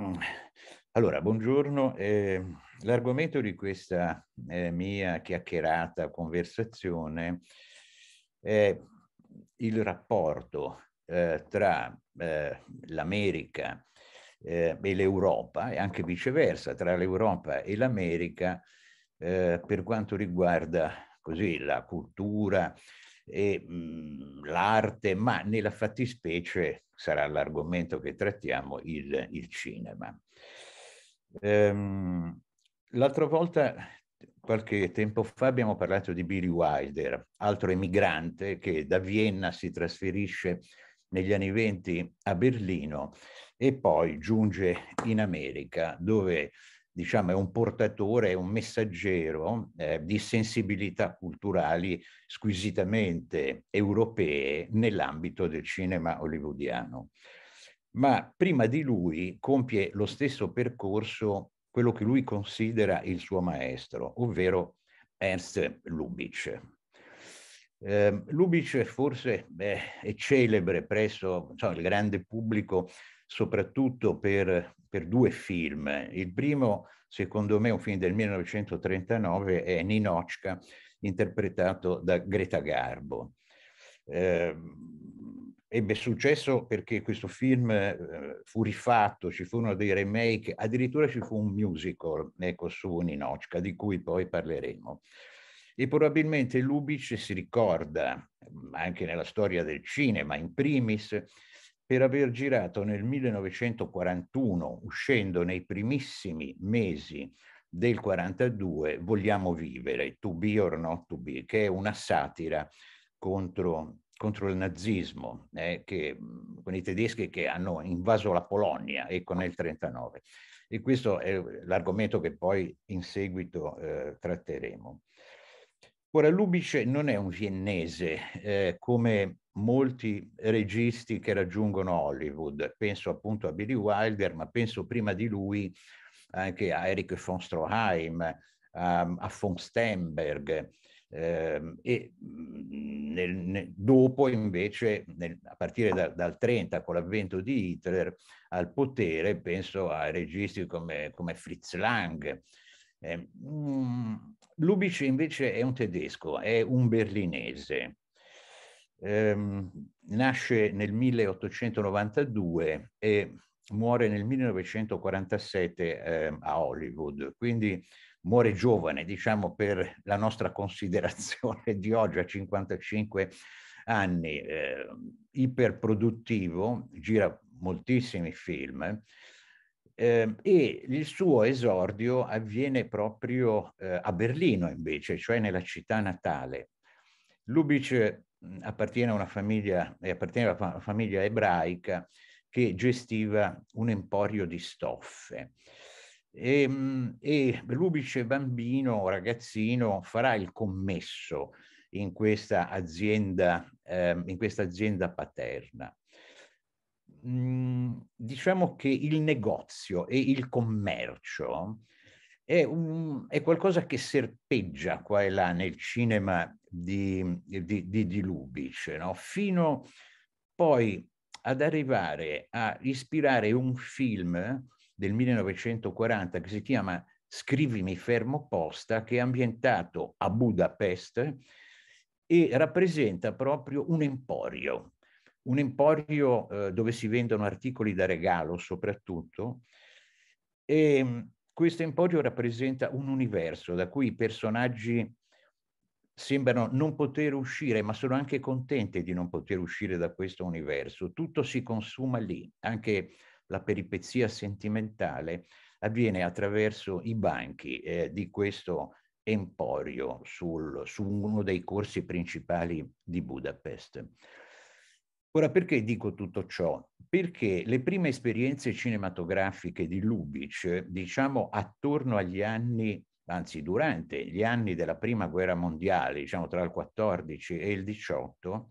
Mm. Allora, buongiorno. Eh, l'argomento di questa eh, mia chiacchierata, conversazione è il rapporto eh, tra eh, l'America eh, e l'Europa e anche viceversa, tra l'Europa e l'America eh, per quanto riguarda così la cultura e mm, l'arte, ma nella fattispecie sarà l'argomento che trattiamo, il, il cinema. Ehm, l'altra volta, qualche tempo fa, abbiamo parlato di Billy Wilder, altro emigrante che da Vienna si trasferisce negli anni venti a Berlino e poi giunge in America, dove diciamo, è un portatore, è un messaggero eh, di sensibilità culturali squisitamente europee nell'ambito del cinema hollywoodiano. Ma prima di lui compie lo stesso percorso quello che lui considera il suo maestro, ovvero Ernst Lubitsch. Eh, Lubitsch forse beh, è celebre presso cioè, il grande pubblico soprattutto per per due film. Il primo, secondo me, un film del 1939, è Ninocca, interpretato da Greta Garbo. Eh, ebbe successo perché questo film eh, fu rifatto, ci furono dei remake, addirittura ci fu un musical ecco, su Ninocca, di cui poi parleremo. E probabilmente Lubic si ricorda, anche nella storia del cinema in primis, per aver girato nel 1941, uscendo nei primissimi mesi del 42, Vogliamo vivere, To be or not to be, che è una satira contro, contro il nazismo, eh, che, con i tedeschi che hanno invaso la Polonia, ecco, nel 1939. E questo è l'argomento che poi in seguito eh, tratteremo. Ora, Lubice non è un viennese, eh, come molti registi che raggiungono Hollywood. Penso appunto a Billy Wilder, ma penso prima di lui anche a Eric von Stroheim, a, ehm, a von Stenberg. Eh, e mm, nel, nel, dopo invece, nel, a partire da, dal 30, con l'avvento di Hitler al potere, penso a registi come, come Fritz Lang. Eh, Lubitsch invece è un tedesco, è un berlinese, Ehm, nasce nel 1892 e muore nel 1947 eh, a Hollywood, quindi muore giovane, diciamo, per la nostra considerazione di oggi a 55 anni, eh, iperproduttivo, gira moltissimi film. Eh, e il suo esordio avviene proprio eh, a Berlino invece, cioè nella città natale. Lubic Mhmm, appartiene a una famiglia, e appartiene alla fa- famiglia ebraica che gestiva un emporio di stoffe. Ehm, e, e Lubice bambino, ragazzino, farà il commesso in questa azienda, eh, in questa azienda paterna. Mm, diciamo che il negozio e il commercio è, un, è, qualcosa che serpeggia qua e là nel cinema di, di, di, di Lubitsch, no? fino poi ad arrivare a ispirare un film del 1940 che si chiama Scrivimi fermo posta, che è ambientato a Budapest e rappresenta proprio un emporio, un emporio eh, dove si vendono articoli da regalo soprattutto, e, ehm, questo emporio rappresenta un universo da cui i personaggi sembrano non poter uscire, ma sono anche contenti di non poter uscire da questo universo. Tutto si consuma lì, anche la peripezia sentimentale avviene attraverso i banchi eh, di questo emporio sul, su uno dei corsi principali di Budapest. Ora, perché dico tutto ciò? Perché le prime esperienze cinematografiche di Lubitsch, diciamo attorno agli anni, anzi durante gli anni della prima guerra mondiale, diciamo tra il 14 e il 18,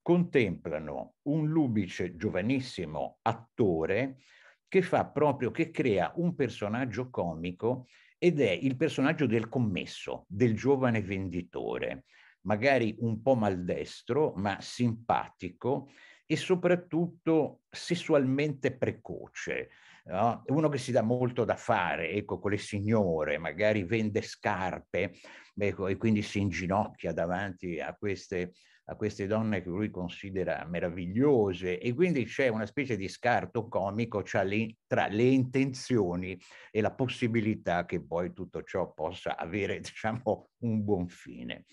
contemplano un Lubitsch giovanissimo attore che fa proprio, che crea un personaggio comico ed è il personaggio del commesso, del giovane venditore magari un po' maldestro, ma simpatico e soprattutto sessualmente precoce. No? Uno che si dà molto da fare, ecco, con le signore, magari vende scarpe ecco, e quindi si inginocchia davanti a queste, a queste donne che lui considera meravigliose e quindi c'è una specie di scarto comico cioè le, tra le intenzioni e la possibilità che poi tutto ciò possa avere diciamo, un buon fine.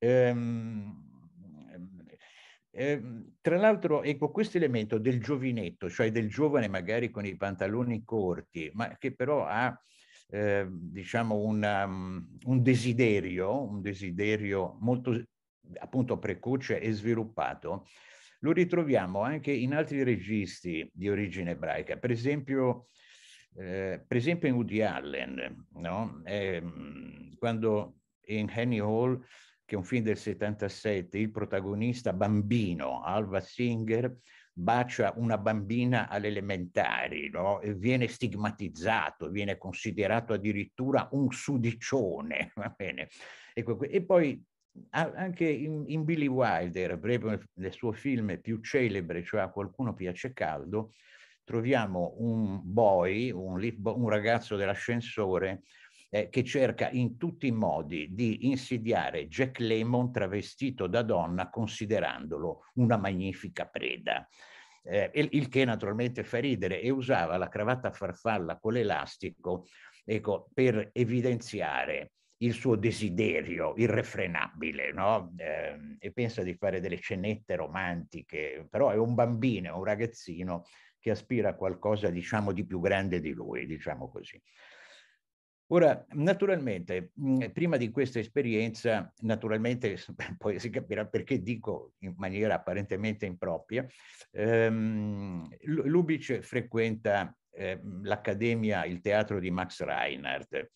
Ehm, ehm, tra l'altro, ecco, questo elemento del giovinetto, cioè del giovane magari con i pantaloni corti, ma che però ha, eh, diciamo, una, um, un desiderio, un desiderio molto appunto precoce e sviluppato, lo ritroviamo anche in altri registi di origine ebraica, per esempio, eh, per esempio in Woody Allen, no? eh, quando in Henny Hall che è un film del 77, il protagonista bambino, Alva Singer, bacia una bambina alle elementari, no? viene stigmatizzato, viene considerato addirittura un sudicione. Ecco, e poi anche in, in Billy Wilder, nel suo film più celebre, cioè A qualcuno piace caldo, troviamo un boy, un, un ragazzo dell'ascensore, eh, che cerca in tutti i modi di insidiare Jack Lemon travestito da donna considerandolo una magnifica preda. Eh, il, che naturalmente fa ridere e usava la cravatta farfalla con l'elastico ecco, per evidenziare il suo desiderio irrefrenabile, no? eh, e pensa di fare delle cenette romantiche, però è un bambino, è un ragazzino che aspira a qualcosa, diciamo, di più grande di lui, diciamo così. Ora, naturalmente, mh, mm, prima di questa esperienza, naturalmente poi si capirà perché dico in maniera apparentemente impropria, ehm, Lubic frequenta eh, l'Accademia, il teatro di Max Reinhardt.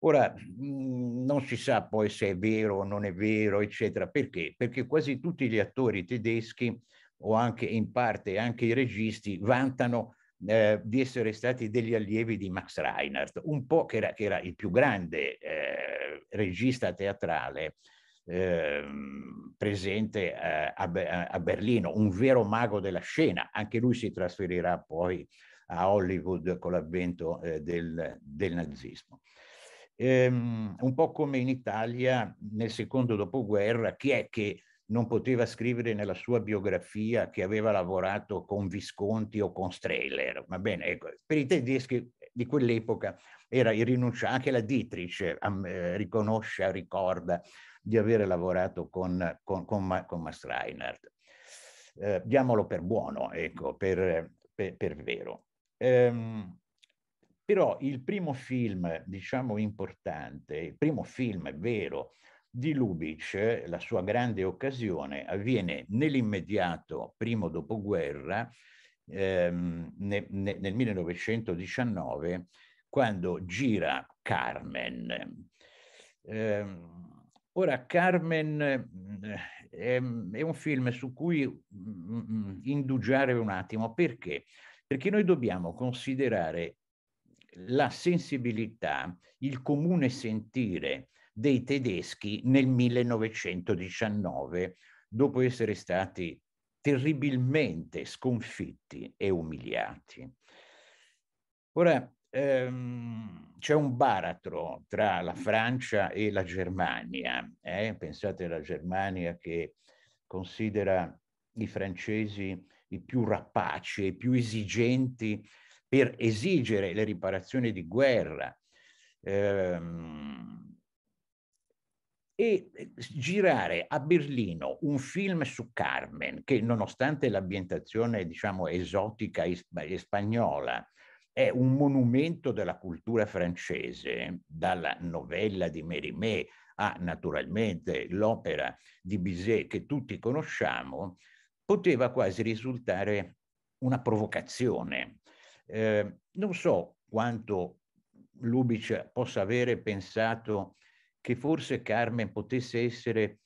Ora, mh, mm, non si sa poi se è vero o non è vero, eccetera. Perché? Perché quasi tutti gli attori tedeschi o anche in parte anche i registi vantano eh, di essere stati degli allievi di Max Reinhardt, un po' che era, che era il più grande eh, regista teatrale ehm, presente eh, a, Berlino, un vero mago della scena. Anche lui si trasferirà poi a Hollywood con l'avvento eh, del, del, nazismo. Ehm, un po' come in Italia nel secondo dopoguerra, chi è che non poteva scrivere nella sua biografia che aveva lavorato con Visconti o con Strehler. Va bene, ecco, per i tedeschi di quell'epoca era irrinunciabile, anche la Dietrich eh, riconosce, ricorda di aver lavorato con, con, con, con Max Reinhardt. Eh, diamolo per buono, ecco, per, per, per vero. Ehm, però il primo film, diciamo, importante, il primo film vero di Lubitsch, la sua grande occasione, avviene nell'immediato primo dopoguerra, ehm, ne, ne, nel 1919, quando gira Carmen. Eh, ora, Carmen eh, è, un film su cui mh, mm, mm, indugiare un attimo, perché? Perché noi dobbiamo considerare la sensibilità, il comune sentire dei tedeschi nel 1919, dopo essere stati terribilmente sconfitti e umiliati. Ora, ehm, c'è un baratro tra la Francia e la Germania. Eh? Pensate alla Germania che considera i francesi i più rapaci, i più esigenti per esigere le riparazioni di guerra. Ehm, e eh, girare a Berlino un film su Carmen, che nonostante l'ambientazione diciamo esotica e spagnola, è un monumento della cultura francese, dalla novella di Mérimée a naturalmente l'opera di Bizet che tutti conosciamo, poteva quasi risultare una provocazione. Eh, non so quanto Lubitsch possa avere pensato che forse Carmen potesse essere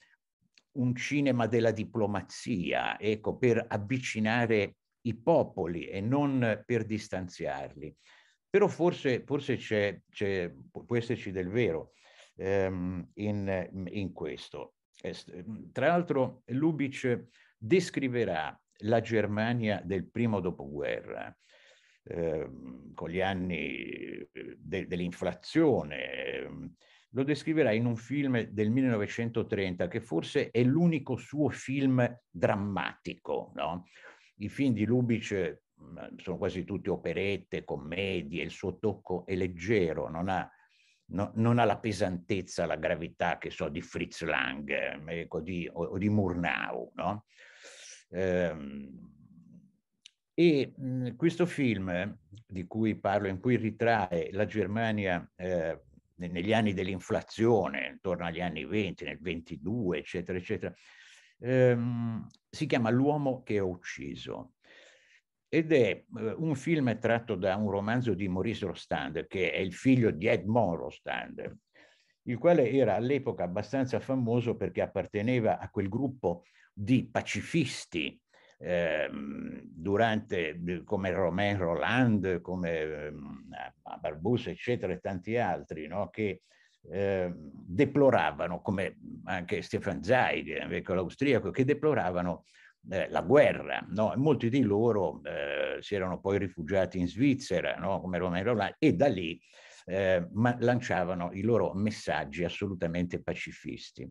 un cinema della diplomazia, ecco, per avvicinare i popoli e non per distanziarli. Però forse, forse c'è, c'è, può esserci del vero ehm, in, in, questo. Tra l'altro Lubitsch descriverà la Germania del primo dopoguerra, ehm, con gli anni eh, de, dell'inflazione, ehm, lo descriverà in un film del 1930 che forse è l'unico suo film drammatico. No? I film di Lubitsch mm, sono quasi tutti operette, commedie, il suo tocco è leggero, non ha, no, non ha la pesantezza, la gravità che so di Fritz Lang eh, ecco, di, o, o, di Murnau. No? Ehm, e mh, mm, questo film di cui parlo, in cui ritrae la Germania eh, negli anni dell'inflazione, intorno agli anni 20, nel 22, eccetera, eccetera, ehm, si chiama L'uomo che ho ucciso. Ed è eh, un film tratto da un romanzo di Maurice Rostand, che è il figlio di Edmond Rostand, il quale era all'epoca abbastanza famoso perché apparteneva a quel gruppo di pacifisti Ehm, durante, come Romain Roland, come eh, Barbusse, eccetera, e tanti altri, no? che eh, deploravano, come anche Stefan Zweig, vecchio austriaco, che deploravano eh, la guerra. No? Molti di loro eh, si erano poi rifugiati in Svizzera, no? come Romain Roland, e da lì eh, lanciavano i loro messaggi assolutamente pacifisti.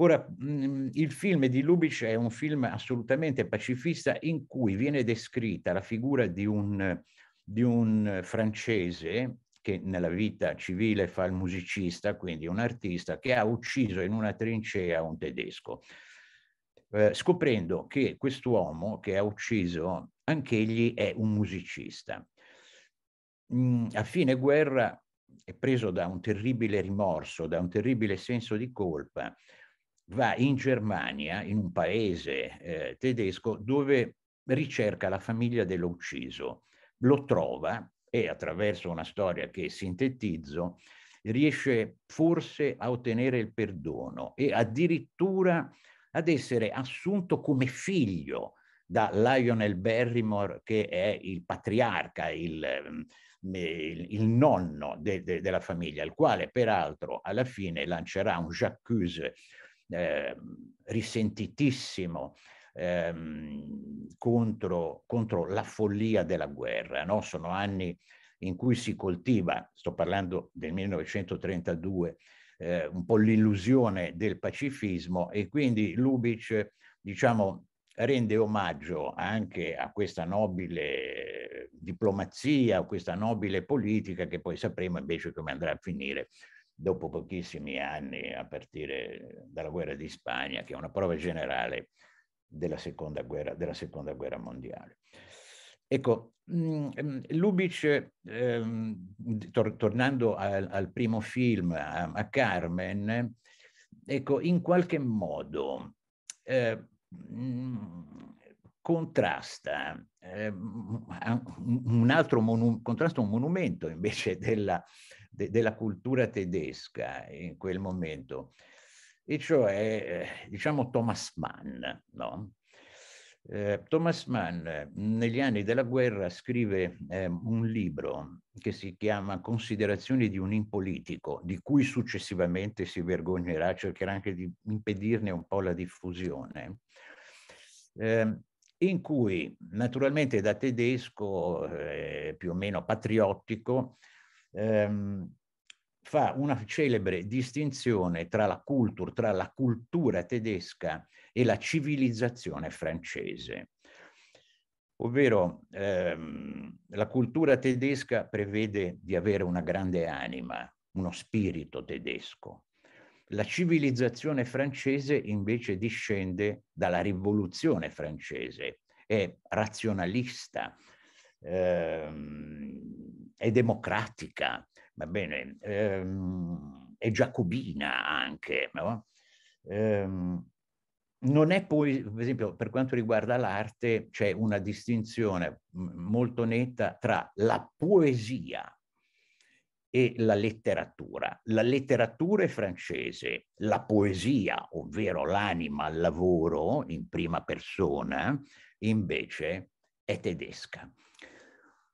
Ora, mm, il film di Lubitsch è un film assolutamente pacifista in cui viene descritta la figura di un, di un francese che nella vita civile fa il musicista, quindi un artista, che ha ucciso in una trincea un tedesco. Eh, scoprendo che quest'uomo che ha ucciso anch'egli è un musicista. Mm, a fine guerra è preso da un terribile rimorso, da un terribile senso di colpa va in Germania, in un paese eh, tedesco, dove ricerca la famiglia dell'ucciso, lo trova e attraverso una storia che sintetizzo riesce forse a ottenere il perdono e addirittura ad essere assunto come figlio da Lionel Barrymore che è il patriarca, il, mm, eh, il, il nonno de, de, della famiglia, il quale peraltro alla fine lancerà un j'accuse eh, risentitissimo ehm, contro, contro, la follia della guerra. No? Sono anni in cui si coltiva, sto parlando del 1932, eh, un po' l'illusione del pacifismo e quindi Lubitsch, diciamo, rende omaggio anche a questa nobile diplomazia, a questa nobile politica che poi sapremo invece come andrà a finire dopo pochissimi anni, a partire dalla guerra di Spagna, che è una prova generale della seconda guerra, della seconda guerra mondiale. Ecco, mm, mm, Lubic, ehm, tor- tornando al, al, primo film, a, a, Carmen, ecco, in qualche modo eh, mm, contrasta, eh, un altro monu- contrasta un monumento invece della, de, della cultura tedesca in quel momento, e cioè, eh, diciamo, Thomas Mann. No? Eh, Thomas Mann negli anni della guerra scrive eh, un libro che si chiama Considerazioni di un impolitico, di cui successivamente si vergognerà, cercherà anche di impedirne un po' la diffusione, eh, in cui naturalmente da tedesco eh, più o meno patriottico ehm, fa una celebre distinzione tra la culture, tra la cultura tedesca e la civilizzazione francese. Ovvero ehm, la cultura tedesca prevede di avere una grande anima, uno spirito tedesco. La civilizzazione francese invece discende dalla rivoluzione francese, è razionalista, ehm, è democratica, va bene, ehm, è giacobina anche, no? ehm, non è poi, per esempio, per quanto riguarda l'arte, c'è una distinzione molto netta tra la poesia e la letteratura. La letteratura è francese, la poesia, ovvero l'anima al lavoro in prima persona, invece è tedesca.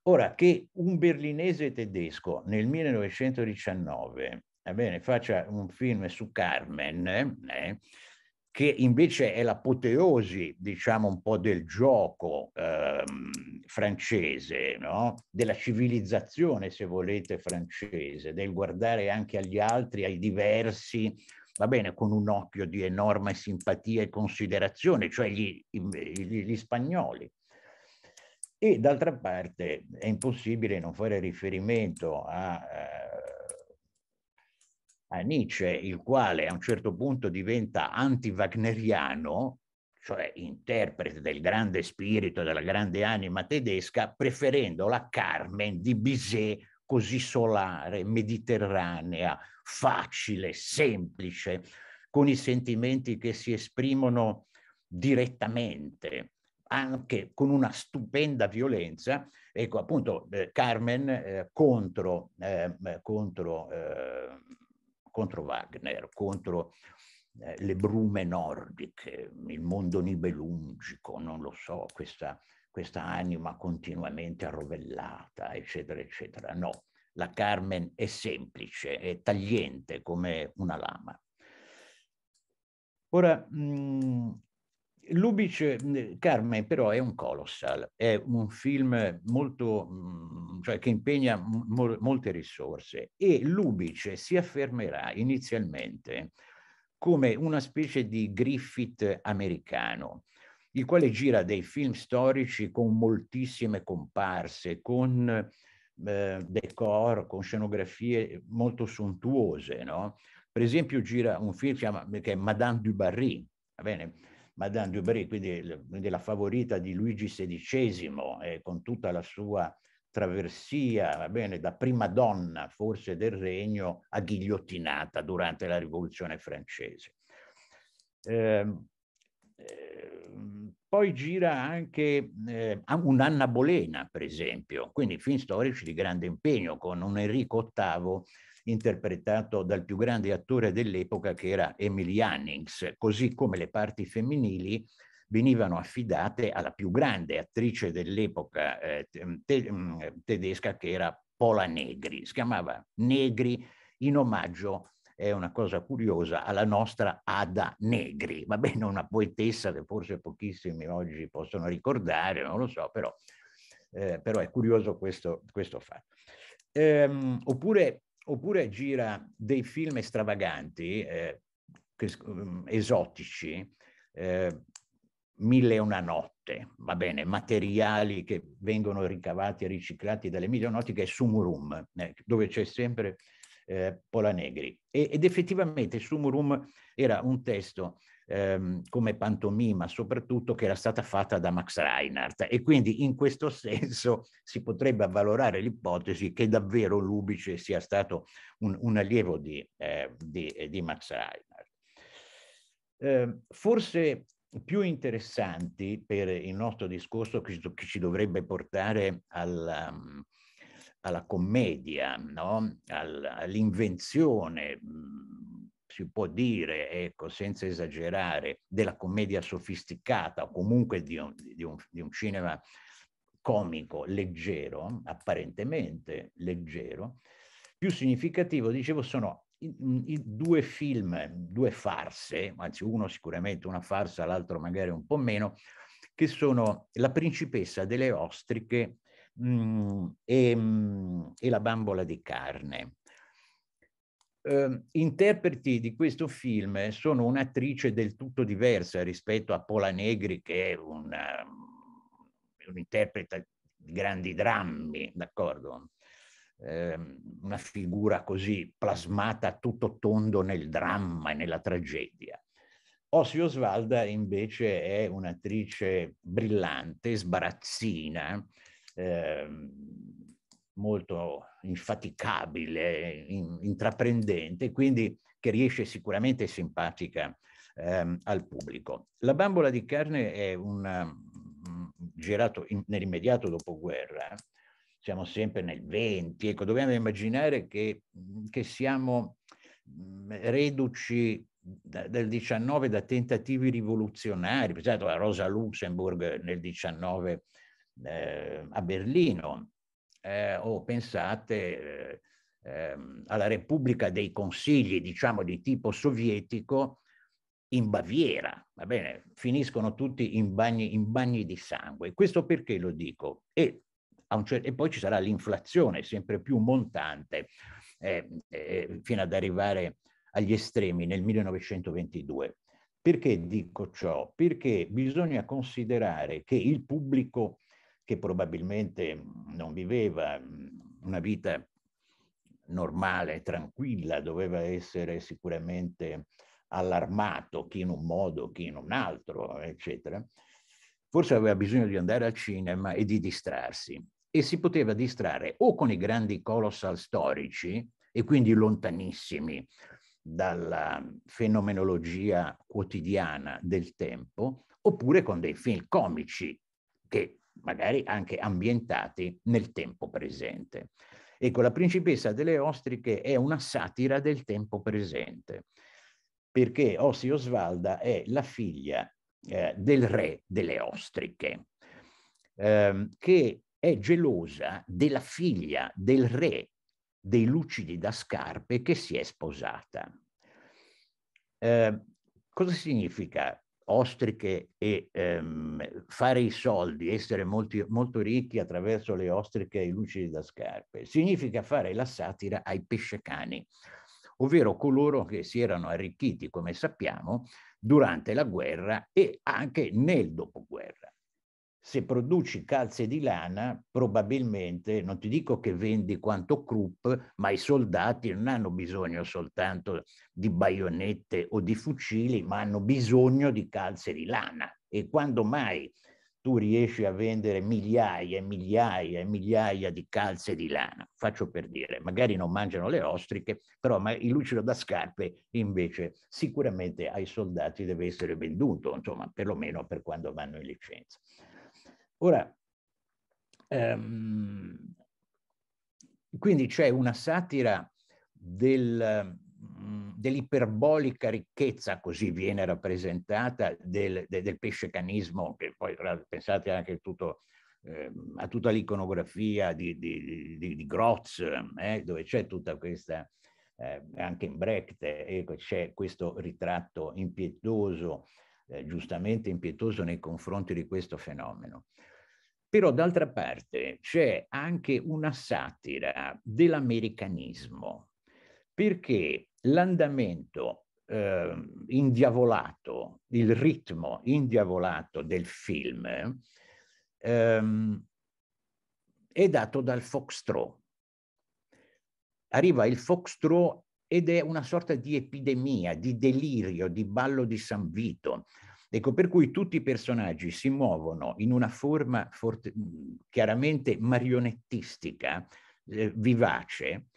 Ora che un berlinese tedesco nel 1919 bene, faccia un film su Carmen, eh, che invece è l'apoteosi, diciamo un po' del gioco ehm, francese, no? della civilizzazione, se volete, francese, del guardare anche agli altri, ai diversi, va bene, con un occhio di enorme simpatia e considerazione, cioè gli, gli, gli spagnoli. E d'altra parte è impossibile non fare riferimento a, eh, a Nietzsche, il quale a un certo punto diventa anti-wagneriano, cioè interprete del grande spirito, della grande anima tedesca, preferendo la Carmen di Bizet così solare, mediterranea, facile, semplice, con i sentimenti che si esprimono direttamente anche con una stupenda violenza, ecco appunto eh, Carmen eh, contro, eh, contro, ehm, contro Wagner, contro eh, le brume nordiche, il mondo nibelungico, non lo so, questa, questa anima continuamente arrovellata, eccetera, eccetera. No, la Carmen è semplice, è tagliente come una lama. Ora, mh, mm, Lubic, Carmen però è un colossal, è un film molto, cioè che impegna mol, molte risorse e Lubic si affermerà inizialmente come una specie di Griffith americano, il quale gira dei film storici con moltissime comparse, con eh, decor, con scenografie molto sontuose. No? Per esempio gira un film che, chiama, che è Madame du Barry, va bene? Madame du quindi, quindi, la favorita di Luigi XVI, eh, con tutta la sua traversia, va bene, da prima donna forse del regno a ghigliottinata durante la rivoluzione francese. Eh, eh, poi gira anche eh, un'Anna Bolena, per esempio, quindi film storici di grande impegno, con un Enrico VIII interpretato dal più grande attore dell'epoca che era Emily Hannings, così come le parti femminili venivano affidate alla più grande attrice dell'epoca eh, te mm, mm, tedesca che era Pola Negri, si chiamava Negri in omaggio è una cosa curiosa, alla nostra Ada Negri, va bene, una poetessa che forse pochissimi oggi possono ricordare, non lo so, però, eh, però è curioso questo, questo fatto. Ehm, oppure oppure gira dei film stravaganti, eh, mm, esotici, eh, mille e una notte, va bene, materiali che vengono ricavati e riciclati dalle mille e una notte, che è Sumurum, eh, dove c'è sempre eh, Pola Negri. E, ed effettivamente Sumurum era un testo ehm, come pantomima, soprattutto che era stata fatta da Max Reinhardt. E quindi in questo senso si potrebbe avvalorare l'ipotesi che davvero Lubice sia stato un, un allievo di, eh, di, eh, di, Max Reinhardt. Eh, forse più interessanti per il nostro discorso che ci dovrebbe portare alla, um, alla commedia, no? all'invenzione mm, si può dire, ecco, senza esagerare, della commedia sofisticata o comunque di un, di un, di un cinema comico, leggero, apparentemente leggero, più significativo, dicevo, sono i, i due film, due farse, anzi uno sicuramente una farsa, l'altro magari un po' meno, che sono La principessa delle ostriche mh, mm, e, mh, mm, e La bambola di carne eh, interpreti di questo film sono un'attrice del tutto diversa rispetto a Pola Negri, che è una, ehm, un'interpreta di grandi drammi, d'accordo? Eh, una figura così plasmata tutto tondo nel dramma e nella tragedia. Ossi Osvalda invece è un'attrice brillante, sbarazzina, eh, molto infaticabile, in, intraprendente, quindi che riesce sicuramente simpatica ehm, al pubblico. La bambola di carne è un mm, girato in, nell'immediato dopoguerra, eh. siamo sempre nel 20, ecco, dobbiamo immaginare che, mm, che siamo mm, reduci da, del 19 da tentativi rivoluzionari, pensate a Rosa Luxemburg nel 19 eh, a Berlino, eh, o oh, pensate eh, ehm, alla Repubblica dei Consigli, diciamo di tipo sovietico, in Baviera, va bene? Finiscono tutti in bagni, in bagni di sangue. Questo perché lo dico? E, certo, e poi ci sarà l'inflazione sempre più montante eh, eh, fino ad arrivare agli estremi nel 1922. Perché dico ciò? Perché bisogna considerare che il pubblico che probabilmente mhmm, non viveva mhmm, una vita normale, tranquilla, doveva essere sicuramente allarmato, chi in un modo, chi in un altro, eccetera. Forse aveva bisogno di andare al cinema e di distrarsi. E si poteva distrarre o con i grandi colossal storici, e quindi lontanissimi dalla fenomenologia quotidiana del tempo, oppure con dei film comici che magari anche ambientati nel tempo presente. Ecco, la principessa delle ostriche è una satira del tempo presente, perché Ossi Osvalda è la figlia eh, del re delle ostriche, ehm, che è gelosa della figlia del re dei lucidi da scarpe che si è sposata. Eh, cosa significa ostriche e ehm, fare i soldi, essere molti, molto ricchi attraverso le ostriche e i lucidi da scarpe, significa fare la satira ai pesce-cani, ovvero coloro che si erano arricchiti, come sappiamo, durante la guerra e anche nel dopoguerra se produci calze di lana, probabilmente, non ti dico che vendi quanto Krupp, ma i soldati non hanno bisogno soltanto di baionette o di fucili, ma hanno bisogno di calze di lana. E quando mai tu riesci a vendere migliaia e migliaia e migliaia di calze di lana? Faccio per dire, magari non mangiano le ostriche, però il lucido da scarpe invece sicuramente ai soldati deve essere venduto, insomma, perlomeno per quando vanno in licenza. Ora, ehm, quindi c'è una satira del, mm, dell'iperbolica ricchezza, così viene rappresentata, del, del pescecanismo, che poi pensate anche tutto, eh, a tutta l'iconografia di, di, di, di Grotz, eh, dove c'è tutta questa, eh, anche in Brecht, ecco, c'è questo ritratto impietoso, eh, giustamente impietoso nei confronti di questo fenomeno. Però d'altra parte c'è anche una satira dell'americanismo, perché l'andamento eh, indiavolato, il ritmo indiavolato del film ehm, è dato dal foxtrot. Arriva il foxtrot ed è una sorta di epidemia, di delirio, di ballo di San Vito. Ecco, per cui tutti i personaggi si muovono in una forma forte, mm, chiaramente marionettistica, eh, vivace,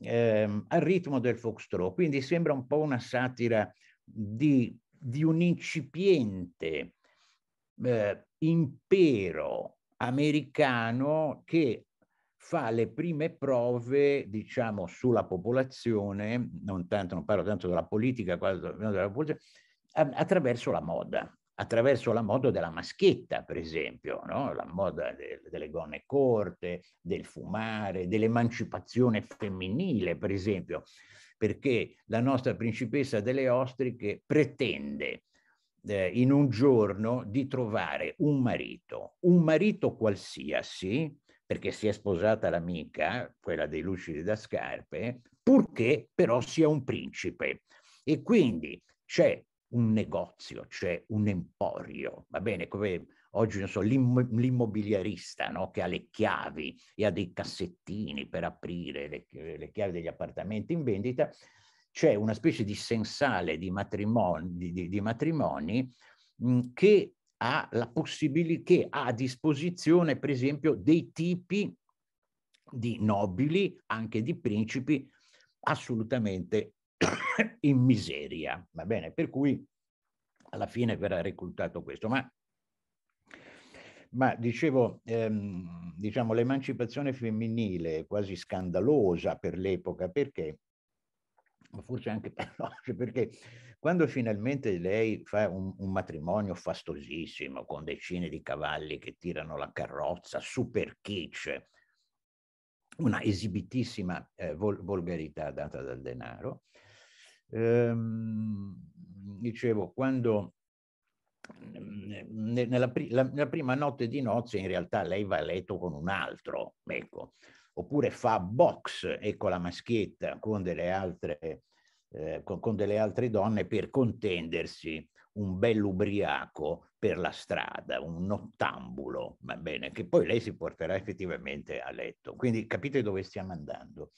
ehm, al ritmo del foxtrot. Quindi sembra un po' una satira di, di un incipiente eh, impero americano che fa le prime prove, diciamo, sulla popolazione, non tanto, non parlo tanto della politica, quanto della popolazione, Ehm, attraverso la moda, attraverso la moda della maschietta, per esempio, no? la moda de delle gonne corte, del fumare, dell'emancipazione femminile, per esempio, perché la nostra principessa delle ostriche pretende eh, in un giorno di trovare un marito, un marito qualsiasi, perché si è sposata l'amica, quella dei lucidi da scarpe, purché però sia un principe. E quindi c'è un negozio, cioè un emporio, va bene, come oggi non so, l'im- l'immobiliarista no? che ha le chiavi e ha dei cassettini per aprire le, le chiavi degli appartamenti in vendita, c'è una specie di sensale di matrimoni, di, di, di matrimoni mh, che ha la possibilità, che ha a disposizione per esempio dei tipi di nobili, anche di principi assolutamente in miseria, va bene? Per cui alla fine verrà reclutato questo. Ma, ma dicevo, ehm, diciamo, l'emancipazione femminile è quasi scandalosa per l'epoca, perché? Forse anche per l'oggi, perché quando finalmente lei fa un, un, matrimonio fastosissimo con decine di cavalli che tirano la carrozza, super kitsch, una esibitissima eh, vol- volgarità data dal denaro, ehm, dicevo, quando mm, nella, la, nella, prima notte di nozze in realtà lei va a letto con un altro, ecco, oppure fa box, e ecco la maschietta, con delle altre, eh, con, delle altre donne per contendersi un bel ubriaco per la strada, un nottambulo, va bene, che poi lei si porterà effettivamente a letto. Quindi capite dove stiamo andando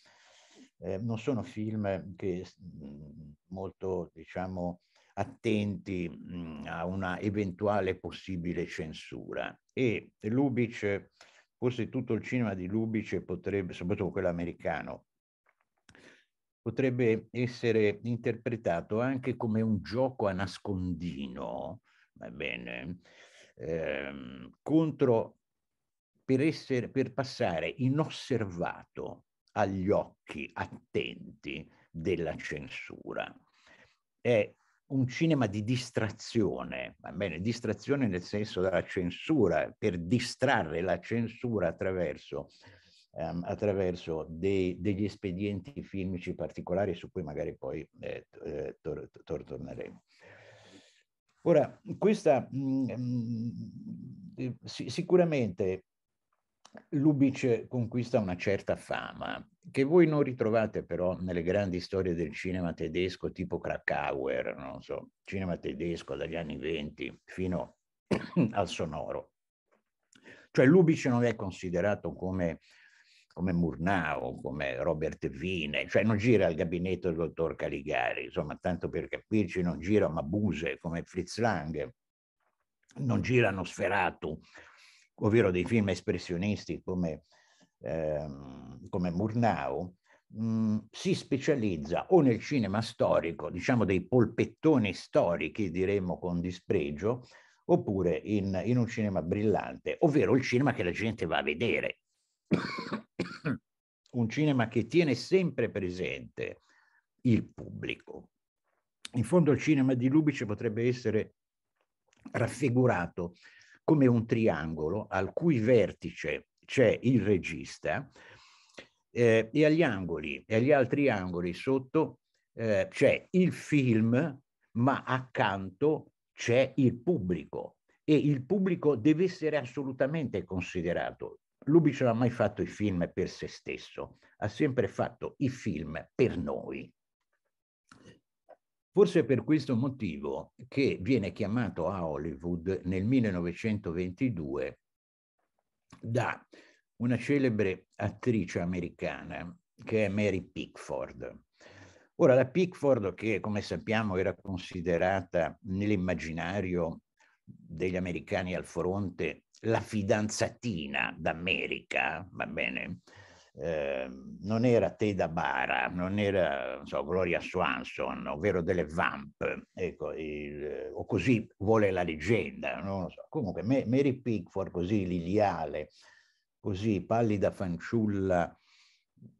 eh, non sono film che mhmm, molto, diciamo, attenti mhmm, a una eventuale possibile censura. E Lubitsch forse tutto il cinema di Lubitsch potrebbe, soprattutto quello americano, potrebbe essere interpretato anche come un gioco a nascondino, va bene, ehm, contro per, essere, per passare inosservato agli occhi attenti della censura. È un cinema di distrazione, va bene, distrazione nel senso della censura, per distrarre la censura attraverso, ehm, attraverso dei, degli espedienti filmici particolari su cui magari poi eh, eh tor- tor- torneremo. Ora, questa mh, mm, mh, mm, mm, sicuramente Lubic conquista una certa fama, che voi non ritrovate però nelle grandi storie del cinema tedesco tipo Krakauer, non so, cinema tedesco dagli anni 20 fino al sonoro. Cioè Lubic non è considerato come, come Murnau, come Robert Wiene, cioè non gira al gabinetto del dottor Caligari, insomma, tanto per capirci, non gira Mabuse come Fritz Lange, non girano Sferatu ovvero dei film espressionisti come, ehm, come Murnau, mh, mm, si specializza o nel cinema storico, diciamo dei polpettoni storici, diremmo con dispregio, oppure in, in un cinema brillante, ovvero il cinema che la gente va a vedere. un cinema che tiene sempre presente il pubblico. In fondo il cinema di Lubice potrebbe essere raffigurato come un triangolo al cui vertice c'è il regista eh, e agli angoli e agli altri angoli sotto eh, c'è il film, ma accanto c'è il pubblico e il pubblico deve essere assolutamente considerato. Lubitsch non ha mai fatto i film per se stesso, ha sempre fatto i film per noi. Forse è per questo motivo che viene chiamato a Hollywood nel 1922 da una celebre attrice americana che è Mary Pickford. Ora, la Pickford, che come sappiamo era considerata nell'immaginario degli americani al fronte la fidanzatina d'America, va bene, Ehm, non era Teda Bara, non era so, Gloria Swanson, ovvero delle Vamp, ecco, il, o così vuole la leggenda, non lo so. Comunque Mary Pickford, così liliale, così pallida fanciulla,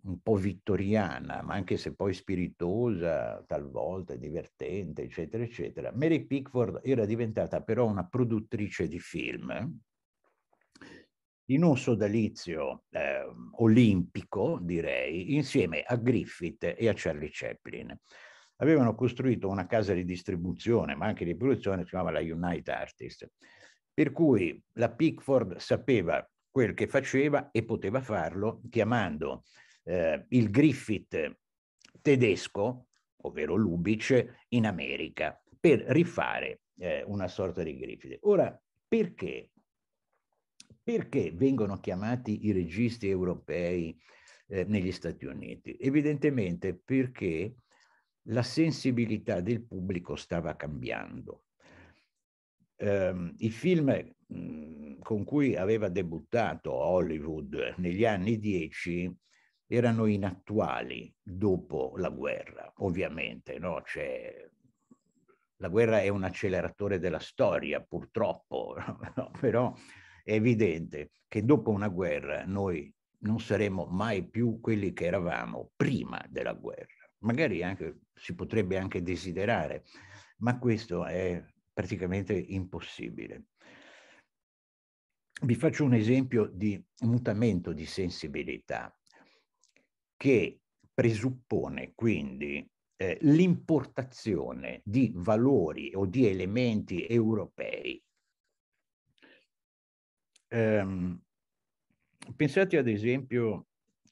un po' vittoriana, ma anche se poi spiritosa, talvolta divertente, eccetera, eccetera. Mary Pickford era diventata però una produttrice di film, in un sodalizio eh, olimpico, direi, insieme a Griffith e a Charlie Chaplin. Avevano costruito una casa di distribuzione, ma anche di produzione, si chiamava la Unite Artists, per cui la Pickford sapeva quel che faceva e poteva farlo chiamando eh, il Griffith tedesco, ovvero Lubitsch, in America, per rifare eh, una sorta di Griffith. Ora, perché perché vengono chiamati i registi europei eh, negli Stati Uniti? Evidentemente perché la sensibilità del pubblico stava cambiando. Eh, I film mh, mm, con cui aveva debuttato Hollywood negli anni 10 erano inattuali dopo la guerra, ovviamente, no? Cioè, la guerra è un acceleratore della storia, purtroppo, no? però è evidente che dopo una guerra noi non saremo mai più quelli che eravamo prima della guerra. Magari anche, si potrebbe anche desiderare, ma questo è praticamente impossibile. Vi faccio un esempio di mutamento di sensibilità che presuppone quindi eh, l'importazione di valori o di elementi europei ehm, pensate ad esempio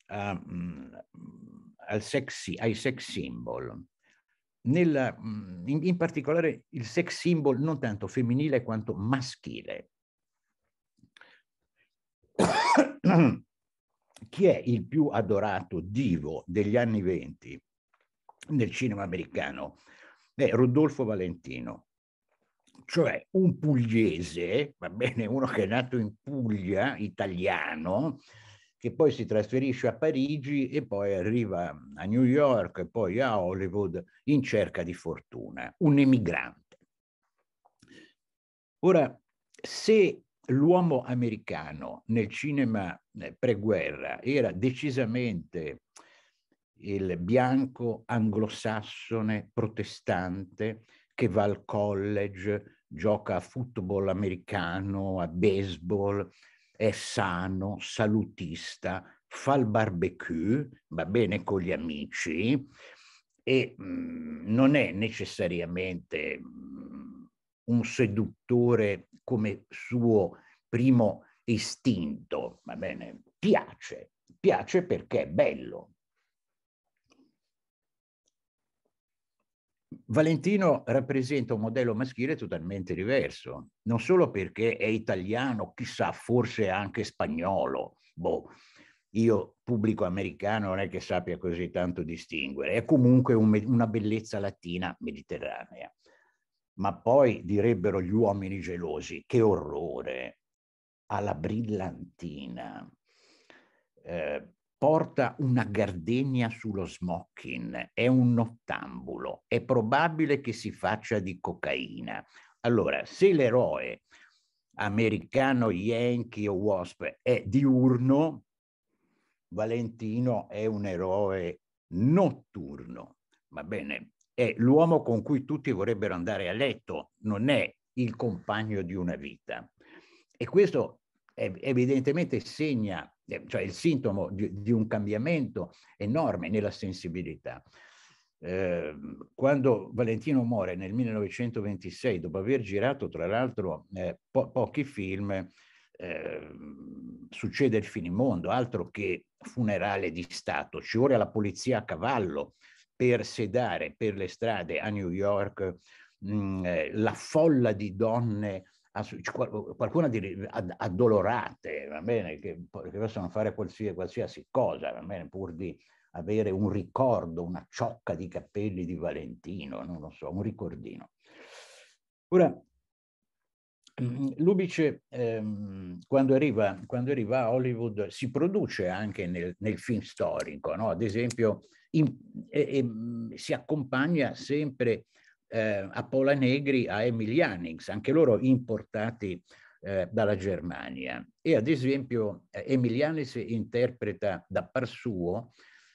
a, mm, al sex, ai sex symbol. Nella, mm, in, in, particolare il sex symbol non tanto femminile quanto maschile. Chi è il più adorato divo degli anni venti nel cinema americano? È Rodolfo Valentino cioè un pugliese, va bene, uno che è nato in Puglia, italiano, che poi si trasferisce a Parigi e poi arriva a New York e poi a Hollywood in cerca di fortuna, un emigrante. Ora, se l'uomo americano nel cinema eh, pre-guerra era decisamente il bianco anglosassone protestante che va al college, gioca a football americano, a baseball, è sano, salutista, fa il barbecue, va bene con gli amici e mm, non è necessariamente mm, un seduttore come suo primo istinto, va bene? Piace, piace perché è bello, Valentino rappresenta un modello maschile totalmente diverso, non solo perché è italiano, chissà, forse anche spagnolo, boh, io pubblico americano non è che sappia così tanto distinguere, è comunque un, una bellezza latina mediterranea. Ma poi direbbero gli uomini gelosi, che orrore, alla brillantina. Eh, porta una gardenia sullo smoking, è un nottambulo, è probabile che si faccia di cocaina. Allora, se l'eroe americano, yankee o wasp è diurno, Valentino è un eroe notturno, va bene? È l'uomo con cui tutti vorrebbero andare a letto, non è il compagno di una vita. E questo evidentemente segna, eh, cioè il sintomo di, di un cambiamento enorme nella sensibilità. Eh, quando Valentino muore nel 1926, dopo aver girato tra l'altro eh, po- pochi film, eh, succede il finimondo, altro che funerale di Stato, ci vuole la polizia a cavallo per sedare per le strade a New York mh, mm, eh, la folla di donne qualcuno addolorate, va bene, che, che possono fare qualsiasi, qualsiasi cosa, va bene, pur di avere un ricordo, una ciocca di capelli di Valentino, non lo so, un ricordino. Ora, mm, Lubice, ehm, quando, arriva, quando, arriva, a Hollywood, si produce anche nel, nel film storico, no? ad esempio, in, eh, eh, si accompagna sempre eh, a Pola Negri, a Emil Jannings, anche loro importati eh, dalla Germania. E ad esempio eh, Emil Jannings interpreta da par suo,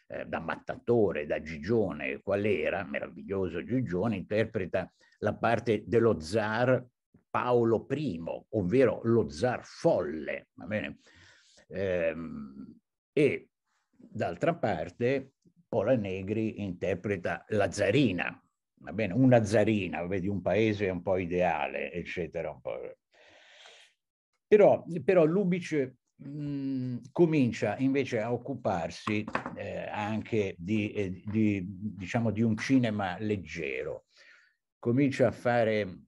eh, da mattatore, da Gigione, qual era, meraviglioso Gigione, interpreta la parte dello zar Paolo I, ovvero lo zar folle, va bene? Ehm, e d'altra parte Pola Negri interpreta la zarina, va bene, una zarina, vedi, un paese un po' ideale, eccetera. Un po'. Però, però Lubic mh, mm, comincia invece a occuparsi eh, anche di, eh, di, diciamo, di un cinema leggero. Comincia a fare mh,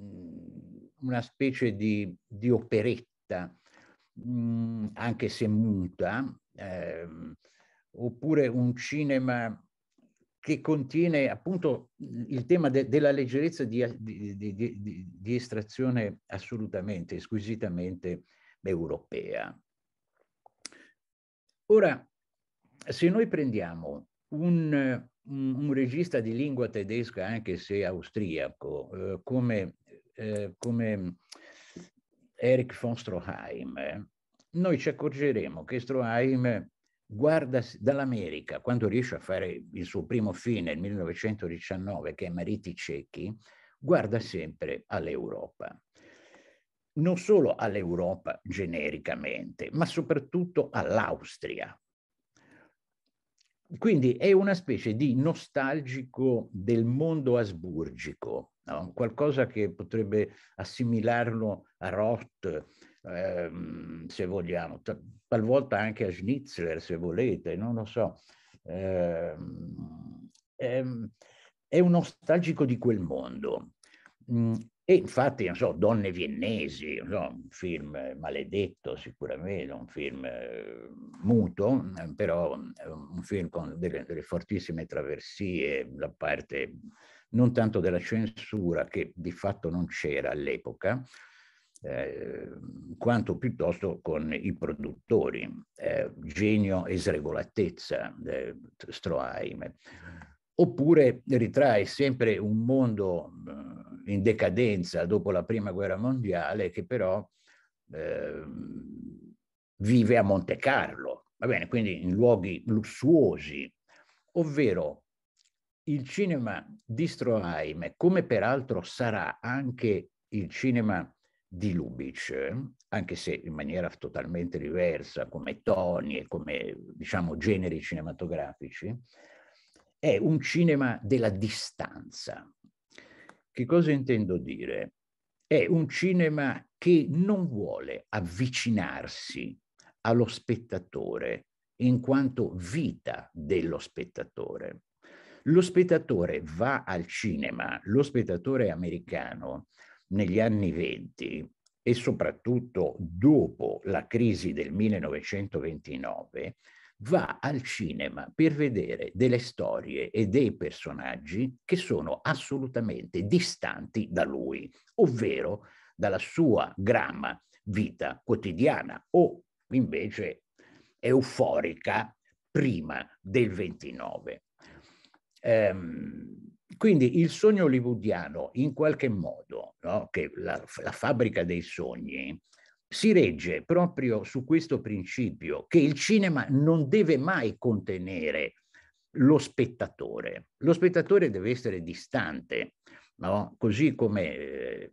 mm, una specie di, di operetta, mh, mm, anche se muta, eh, oppure un cinema che contiene appunto il tema de, della leggerezza di, di, di, di, estrazione assolutamente, squisitamente europea. Ora, se noi prendiamo un, un, un regista di lingua tedesca, anche se austriaco, eh, come, eh, come Erich von Stroheim, eh, noi ci accorgeremo che Stroheim guarda dall'America, quando riesce a fare il suo primo film nel 1919, che è Mariti Cecchi, guarda sempre all'Europa. Non solo all'Europa genericamente, ma soprattutto all'Austria. Quindi è una specie di nostalgico del mondo asburgico, no? qualcosa che potrebbe assimilarlo a Roth, ehm, se vogliamo, talvolta anche a Schnitzler, se volete, non lo so. Eh, è, ehm, è un nostalgico di quel mondo. Mm, e infatti, non so, Donne Viennesi, so, un film maledetto sicuramente, un film eh, muto, mm, però mm, un film con delle, delle, fortissime traversie da parte non tanto della censura che di fatto non c'era all'epoca, eh, quanto piuttosto con i produttori, eh, genio e sregolatezza, eh, Stroheim. Oppure ritrae sempre un mondo eh, in decadenza dopo la Prima Guerra Mondiale che però eh, vive a Monte Carlo, va bene, quindi in luoghi lussuosi, ovvero il cinema di Stroheim, come peraltro sarà anche il cinema di Lubitsch, anche se in maniera totalmente diversa, come toni e come diciamo, generi cinematografici, è un cinema della distanza. Che cosa intendo dire? È un cinema che non vuole avvicinarsi allo spettatore in quanto vita dello spettatore. Lo spettatore va al cinema, lo spettatore americano negli anni venti e soprattutto dopo la crisi del 1929, va al cinema per vedere delle storie e dei personaggi che sono assolutamente distanti da lui, ovvero dalla sua gramma vita quotidiana o invece euforica prima del 29. Ehm, quindi il sogno hollywoodiano, in qualche modo, no? che la, la fabbrica dei sogni, si regge proprio su questo principio che il cinema non deve mai contenere lo spettatore. Lo spettatore deve essere distante, no? così come eh,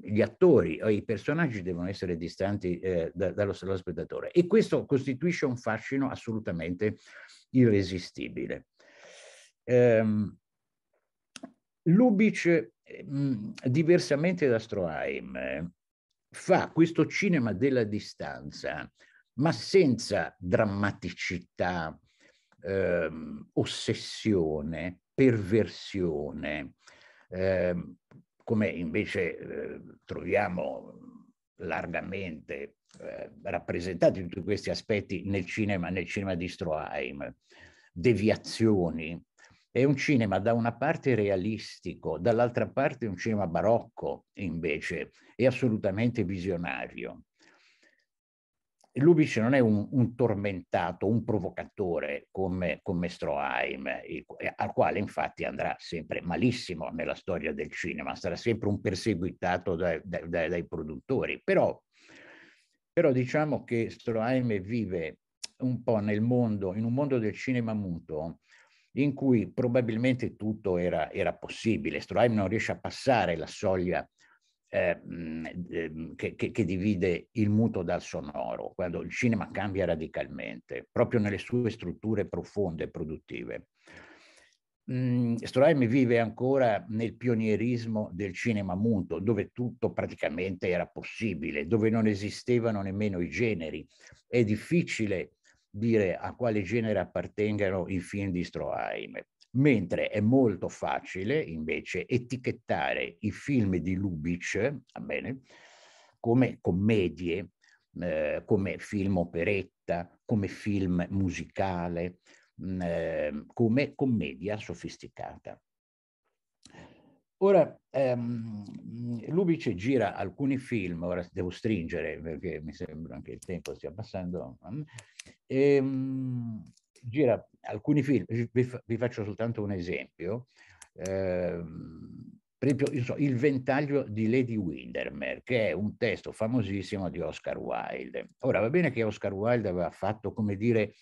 gli attori o i personaggi devono essere distanti eh, dallo, dallo spettatore. E questo costituisce un fascino assolutamente irresistibile. Eh, Lubitsch, ehm, diversamente da Stroheim, fa questo cinema della distanza, ma senza drammaticità, ehm, ossessione, perversione, ehm, come invece eh, troviamo largamente eh, rappresentati tutti questi aspetti nel cinema, nel cinema di Stroheim, deviazioni, è un cinema da una parte realistico, dall'altra parte un cinema barocco invece, e assolutamente visionario. Lubitsch non è un, un, tormentato, un provocatore come, come Stroheim, il, al quale infatti andrà sempre malissimo nella storia del cinema, sarà sempre un perseguitato dai, dai, dai produttori. Però, però, diciamo che Stroheim vive un po' nel mondo, in un mondo del cinema muto, in cui probabilmente tutto era, era possibile. Stroheim non riesce a passare la soglia eh, mm, ehm, che, che, che, divide il muto dal sonoro, quando il cinema cambia radicalmente, proprio nelle sue strutture profonde e produttive. Mm, Stroheim vive ancora nel pionierismo del cinema muto, dove tutto praticamente era possibile, dove non esistevano nemmeno i generi. È difficile dire a quale genere appartengano i film di Stroheim, mentre è molto facile invece etichettare i film di Lubitsch bene, come commedie, eh, come film operetta, come film musicale, mm, eh, come commedia sofisticata. Ora, ehm, Lubice gira alcuni film, ora devo stringere perché mi sembra che il tempo stia passando, mm, ehm, gira alcuni film, vi, vi, faccio soltanto un esempio, ehm, per esempio so, Il ventaglio di Lady Windermere, che è un testo famosissimo di Oscar Wilde. Ora, va bene che Oscar Wilde aveva fatto, come dire,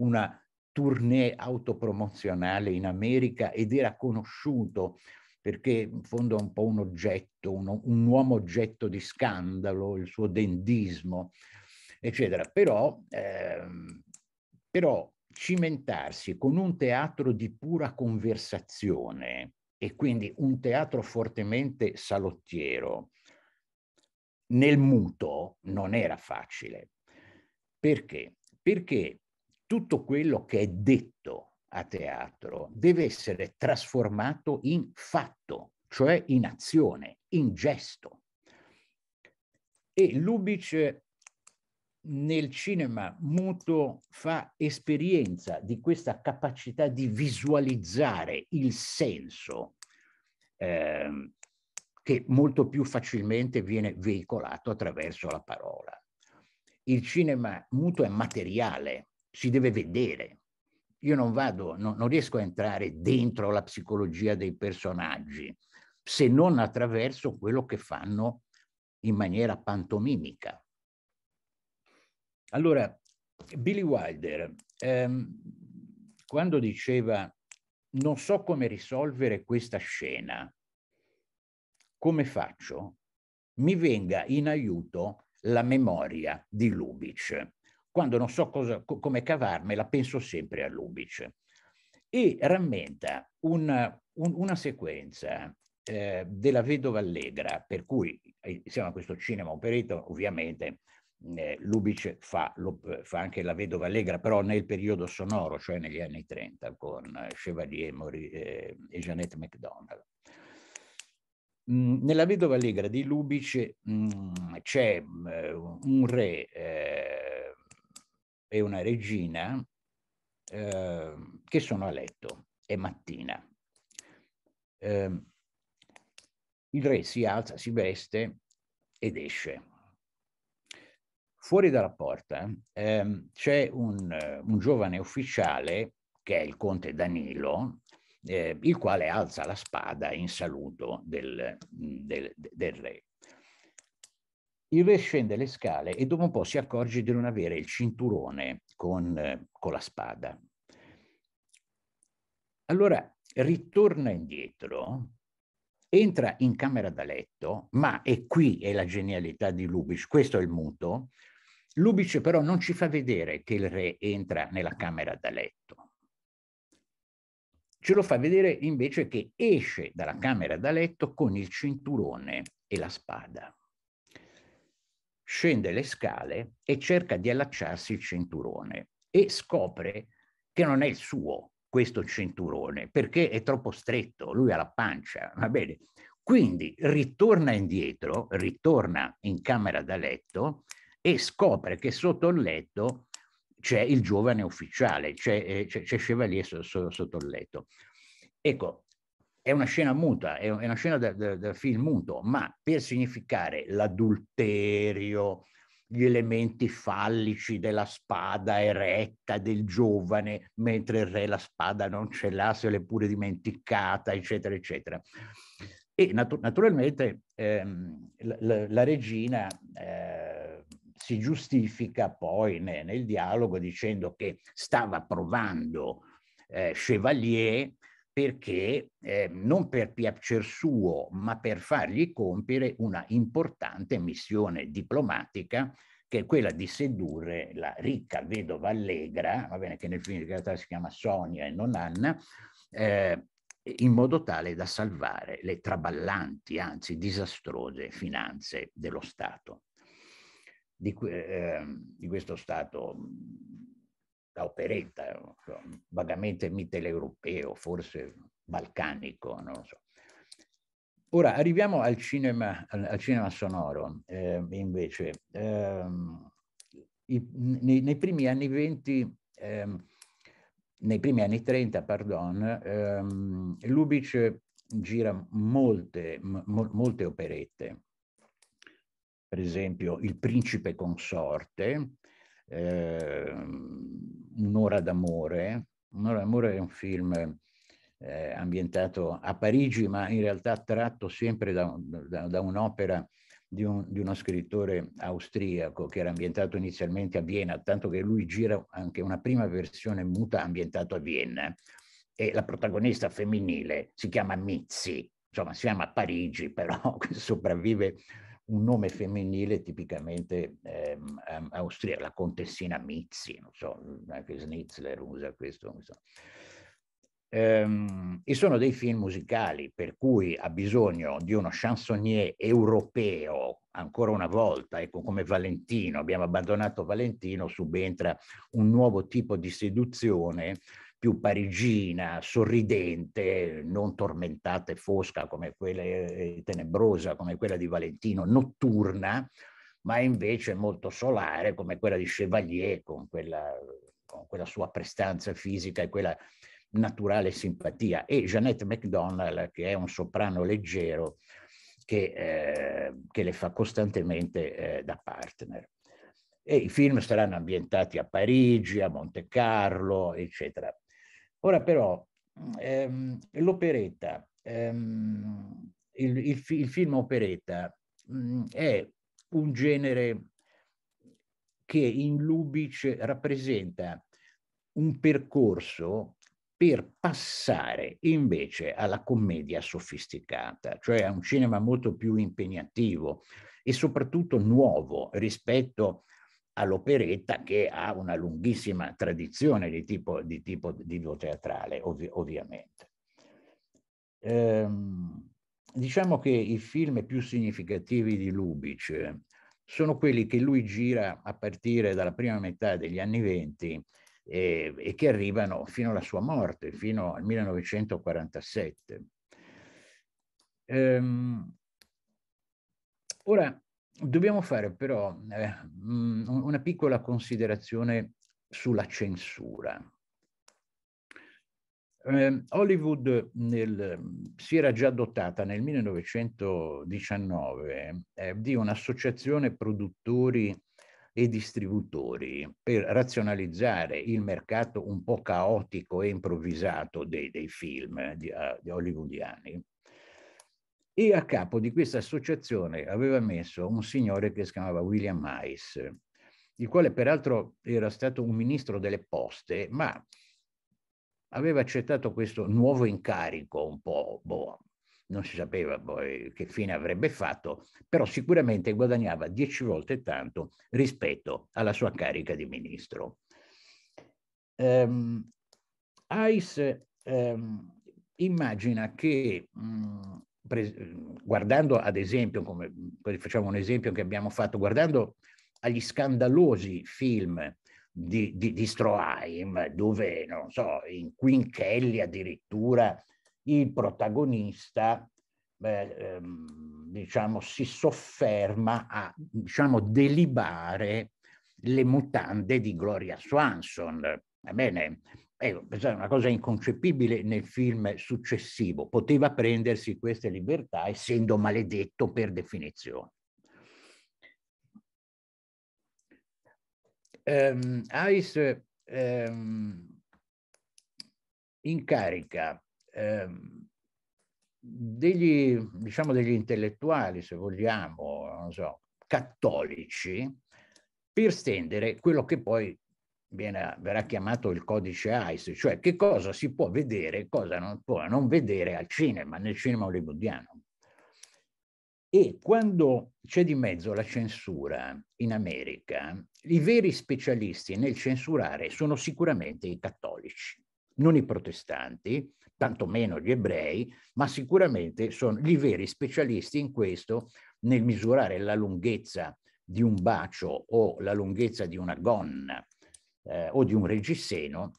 una tournée autopromozionale in America ed era conosciuto perché in fondo è un po' un oggetto, uno, un uomo oggetto di scandalo, il suo dendismo, eccetera. Però, ehm, però cimentarsi con un teatro di pura conversazione e quindi un teatro fortemente salottiero nel muto non era facile. Perché? Perché tutto quello che è detto a teatro deve essere trasformato in fatto, cioè in azione, in gesto. E Lubitsch nel cinema muto fa esperienza di questa capacità di visualizzare il senso eh, che molto più facilmente viene veicolato attraverso la parola. Il cinema muto è materiale, si deve vedere, io non vado, no, non riesco a entrare dentro la psicologia dei personaggi se non attraverso quello che fanno in maniera pantomimica. Allora, Billy Wilder, ehm, quando diceva non so come risolvere questa scena, come faccio? Mi venga in aiuto la memoria di Lubitsch quando non so cosa, co- come cavarmela, penso sempre a Lubice. E rammenta una, un, una sequenza eh, della vedova Allegra, per cui eh, insieme a questo cinema operito, ovviamente eh, Lubice fa, lo, fa, anche la vedova Allegra, però nel periodo sonoro, cioè negli anni 30, con Chevalier Mori, eh, e Jeanette MacDonald. Mm, nella vedova allegra di Lubice mh, mm, c'è mh, mm, un re eh, e una regina eh, che sono a letto, è mattina. Eh, il re si alza, si veste ed esce. Fuori dalla porta eh, c'è un, un, giovane ufficiale che è il conte Danilo, eh, il quale alza la spada in saluto del, del, del re. Il re scende le scale e dopo un po' si accorge di non avere il cinturone con, eh, con la spada. Allora ritorna indietro, entra in camera da letto, ma e qui è la genialità di Lubitsch, questo è il muto, Lubitsch però non ci fa vedere che il re entra nella camera da letto. Ce lo fa vedere invece che esce dalla camera da letto con il cinturone e la spada scende le scale e cerca di allacciarsi il cinturone e scopre che non è il suo questo cinturone perché è troppo stretto, lui ha la pancia, va bene. Quindi ritorna indietro, ritorna in camera da letto e scopre che sotto il letto c'è il giovane ufficiale, c'è, eh, c'è, c'è Chevalier sotto il letto. Ecco, è una scena muta, è una scena da, da, da film muto, ma per significare l'adulterio, gli elementi fallici della spada eretta del giovane, mentre il re la spada non ce l'ha, se l'è pure dimenticata, eccetera, eccetera. E nat- naturalmente ehm, la, la, regina eh, si giustifica poi ne, nel dialogo dicendo che stava provando eh, Chevalier perché eh, non per piacer suo, ma per fargli compiere una importante missione diplomatica che è quella di sedurre la ricca vedova Allegra, va bene che nel film di realtà si chiama Sonia e non Anna, eh, in modo tale da salvare le traballanti, anzi disastrose finanze dello Stato, di, eh, di questo Stato da operetta, eh, cioè, vagamente mitteleuropeo, forse balcanico, non lo so. Ora arriviamo al cinema, al cinema sonoro, eh, invece. Eh, i, nei, nei, primi anni 20, eh, nei primi anni 30, pardon, ehm, Lubitsch gira molte, mo, molte operette. Per esempio Il principe consorte, eh, Un'ora d'amore. Un'ora d'amore è un film eh, ambientato a Parigi, ma in realtà tratto sempre da, da, da un'opera di, un, di, uno scrittore austriaco che era ambientato inizialmente a Vienna, tanto che lui gira anche una prima versione muta ambientata a Vienna. E la protagonista femminile si chiama Mizzi, insomma, si chiama Parigi, però sopravvive un nome femminile tipicamente ehm, austriaco, la contessina Mizzi, non so, mm, anche Schnitzler usa questo. Non so. Ehm, e sono dei film musicali, per cui ha bisogno di uno chansonnier europeo, ancora una volta, ecco come Valentino, abbiamo abbandonato Valentino, subentra un nuovo tipo di seduzione più parigina, sorridente, non tormentata e fosca come quella eh, eh, tenebrosa come quella di Valentino, notturna, ma invece molto solare come quella di Chevalier, con quella, con quella sua prestanza fisica e quella naturale simpatia. E Jeanette MacDonald, che è un soprano leggero, che, eh, che le fa costantemente eh, da partner. E I film saranno ambientati a Parigi, a Monte Carlo, eccetera. Ora però, ehm, l'operetta, ehm, il, il, fi, il, film operetta mh, mm, è un genere che in Lubitsch rappresenta un percorso per passare invece alla commedia sofisticata, cioè a un cinema molto più impegnativo e soprattutto nuovo rispetto all'operetta che ha una lunghissima tradizione di tipo, di tipo divo teatrale, ovvi, ovviamente. Ehm, diciamo che i film più significativi di Lubitsch sono quelli che lui gira a partire dalla prima metà degli anni venti e, e che arrivano fino alla sua morte, fino al 1947. Ehm, ora, Dobbiamo fare però eh, una piccola considerazione sulla censura. Eh, Hollywood nel, si era già dotata nel 1919 eh, di un'associazione produttori e distributori per razionalizzare il mercato un po' caotico e improvvisato dei, dei film eh, di, uh, di hollywoodiani e a capo di questa associazione aveva messo un signore che si chiamava William Mice, il quale peraltro era stato un ministro delle poste, ma aveva accettato questo nuovo incarico un po', boh, non si sapeva poi che fine avrebbe fatto, però sicuramente guadagnava dieci volte tanto rispetto alla sua carica di ministro. Um, ICE um, immagina che um, guardando ad esempio, come facciamo un esempio che abbiamo fatto, guardando agli scandalosi film di, di, di Stroheim, dove, non so, in Queen Kelly addirittura il protagonista, beh, ehm, diciamo, si sofferma a, diciamo, delibare le mutande di Gloria Swanson. Va bene, Ecco, è una cosa inconcepibile nel film successivo, poteva prendersi queste libertà essendo maledetto per definizione. Um, Ice um, incarica um, degli, diciamo, degli intellettuali, se vogliamo, non so, cattolici, per stendere quello che poi viene, verrà chiamato il codice AIS, cioè che cosa si può vedere e cosa non può non vedere al cinema, nel cinema hollywoodiano. E quando c'è di mezzo la censura in America, i veri specialisti nel censurare sono sicuramente i cattolici, non i protestanti, tantomeno gli ebrei, ma sicuramente sono i veri specialisti in questo nel misurare la lunghezza di un bacio o la lunghezza di una gonna eh, o di un reggiseno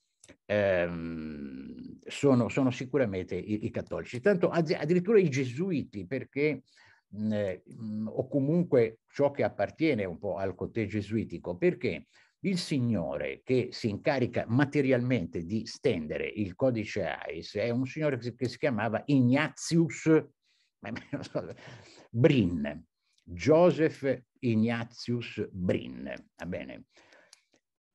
ehm, sono, sono, sicuramente i, i, cattolici. Tanto addirittura i gesuiti, perché mh, o comunque ciò che appartiene un po' al cotè gesuitico, perché il signore che si incarica materialmente di stendere il codice AIS è un signore che si chiamava Ignatius Brin, Joseph Ignatius Brin. Va bene?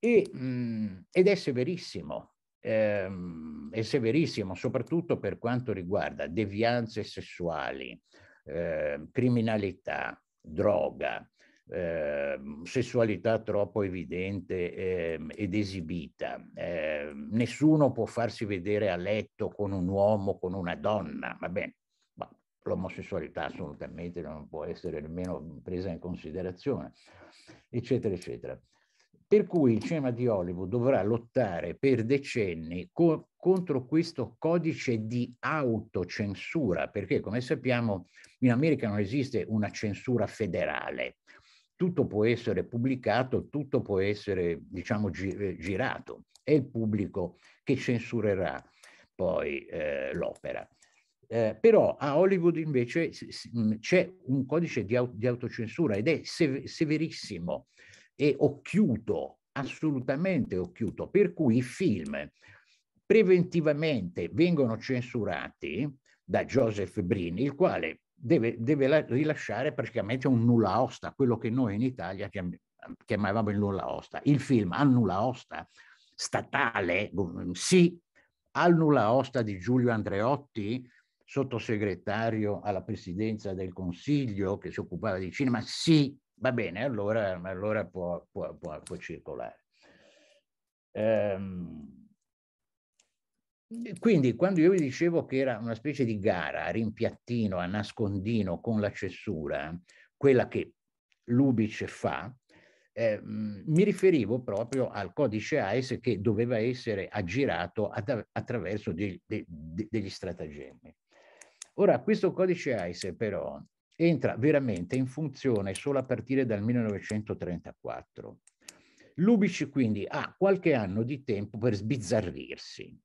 E, mh, mm. ed è severissimo, ehm, è severissimo soprattutto per quanto riguarda devianze sessuali, eh, criminalità, droga, eh, sessualità troppo evidente eh, ed esibita. Eh, nessuno può farsi vedere a letto con un uomo, con una donna, va bene, l'omosessualità assolutamente non può essere nemmeno presa in considerazione, eccetera, eccetera. Per cui il cinema di Hollywood dovrà lottare per decenni co contro questo codice di autocensura, perché come sappiamo in America non esiste una censura federale. Tutto può essere pubblicato, tutto può essere, diciamo, gi eh, girato. È il pubblico che censurerà poi eh, l'opera. Eh, però a Hollywood invece c'è un codice di, aut di, autocensura ed è severissimo è occhiuto, assolutamente occhiuto, per cui i film preventivamente vengono censurati da Joseph Brin, il quale deve, deve rilasciare praticamente un nulla osta, quello che noi in Italia chiamavamo il nulla osta. Il film al nulla osta statale, sì, al nulla osta di Giulio Andreotti, sottosegretario alla presidenza del Consiglio che si occupava di cinema, sì, va bene, allora, allora può, può, può, può, circolare. Ehm, quindi quando io vi dicevo che era una specie di gara a rimpiattino, a nascondino con la cessura, quella che Lubice fa, eh, mi riferivo proprio al codice AES che doveva essere aggirato ad, attraverso dei, de, de, degli stratagemmi. Ora, questo codice AES però entra veramente in funzione solo a partire dal 1934. Lubici quindi ha qualche anno di tempo per sbizzarrirsi.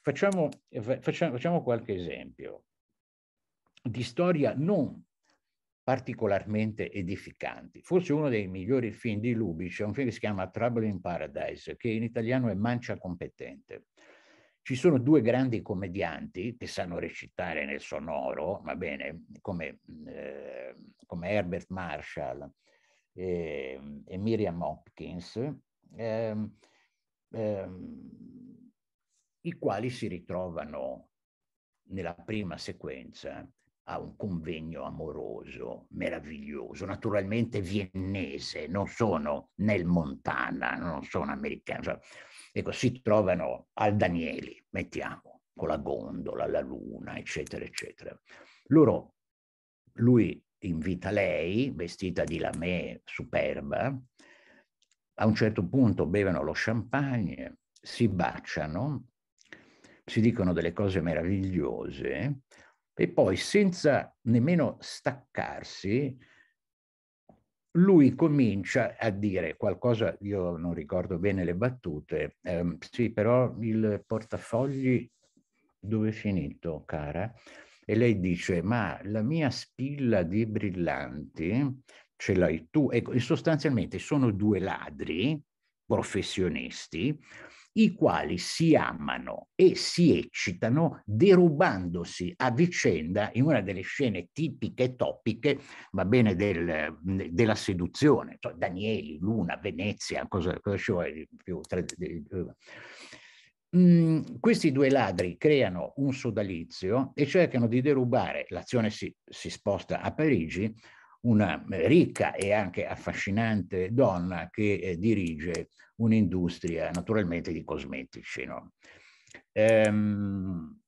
Facciamo, facciamo, facciamo qualche esempio di storia non particolarmente edificanti. Forse uno dei migliori film di Lubici è un film che si chiama Trouble in Paradise, che in italiano è Mancia competente. Ci sono due grandi commedianti che sanno recitare nel sonoro, va bene, come, eh, come Herbert Marshall e, ehm, e Miriam Hopkins, eh, eh, i quali si ritrovano nella prima sequenza a un convegno amoroso meraviglioso, naturalmente viennese, non sono nel Montana, non sono americano, cioè, Ecco, si trovano al Danieli, mettiamo, con la gondola, la luna, eccetera, eccetera. Loro, lui invita lei, vestita di lamè superba, a un certo punto bevono lo champagne, si baciano, si dicono delle cose meravigliose e poi senza nemmeno staccarsi lui comincia a dire qualcosa, io non ricordo bene le battute, ehm, sì, però il portafogli dove è finito, cara? E lei dice, ma la mia spilla di brillanti ce l'hai tu. Ecco, e sostanzialmente sono due ladri professionisti i quali si amano e si eccitano derubandosi a vicenda in una delle scene tipiche e topiche, va bene, del, della seduzione, cioè Danieli, Luna, Venezia, cosa, cosa ci vuole di più? Eh. Mm, questi due ladri creano un sodalizio e cercano di derubare, l'azione si, si sposta a Parigi, una ricca e anche affascinante donna che eh, dirige un'industria naturalmente di cosmetici. No? Ehm,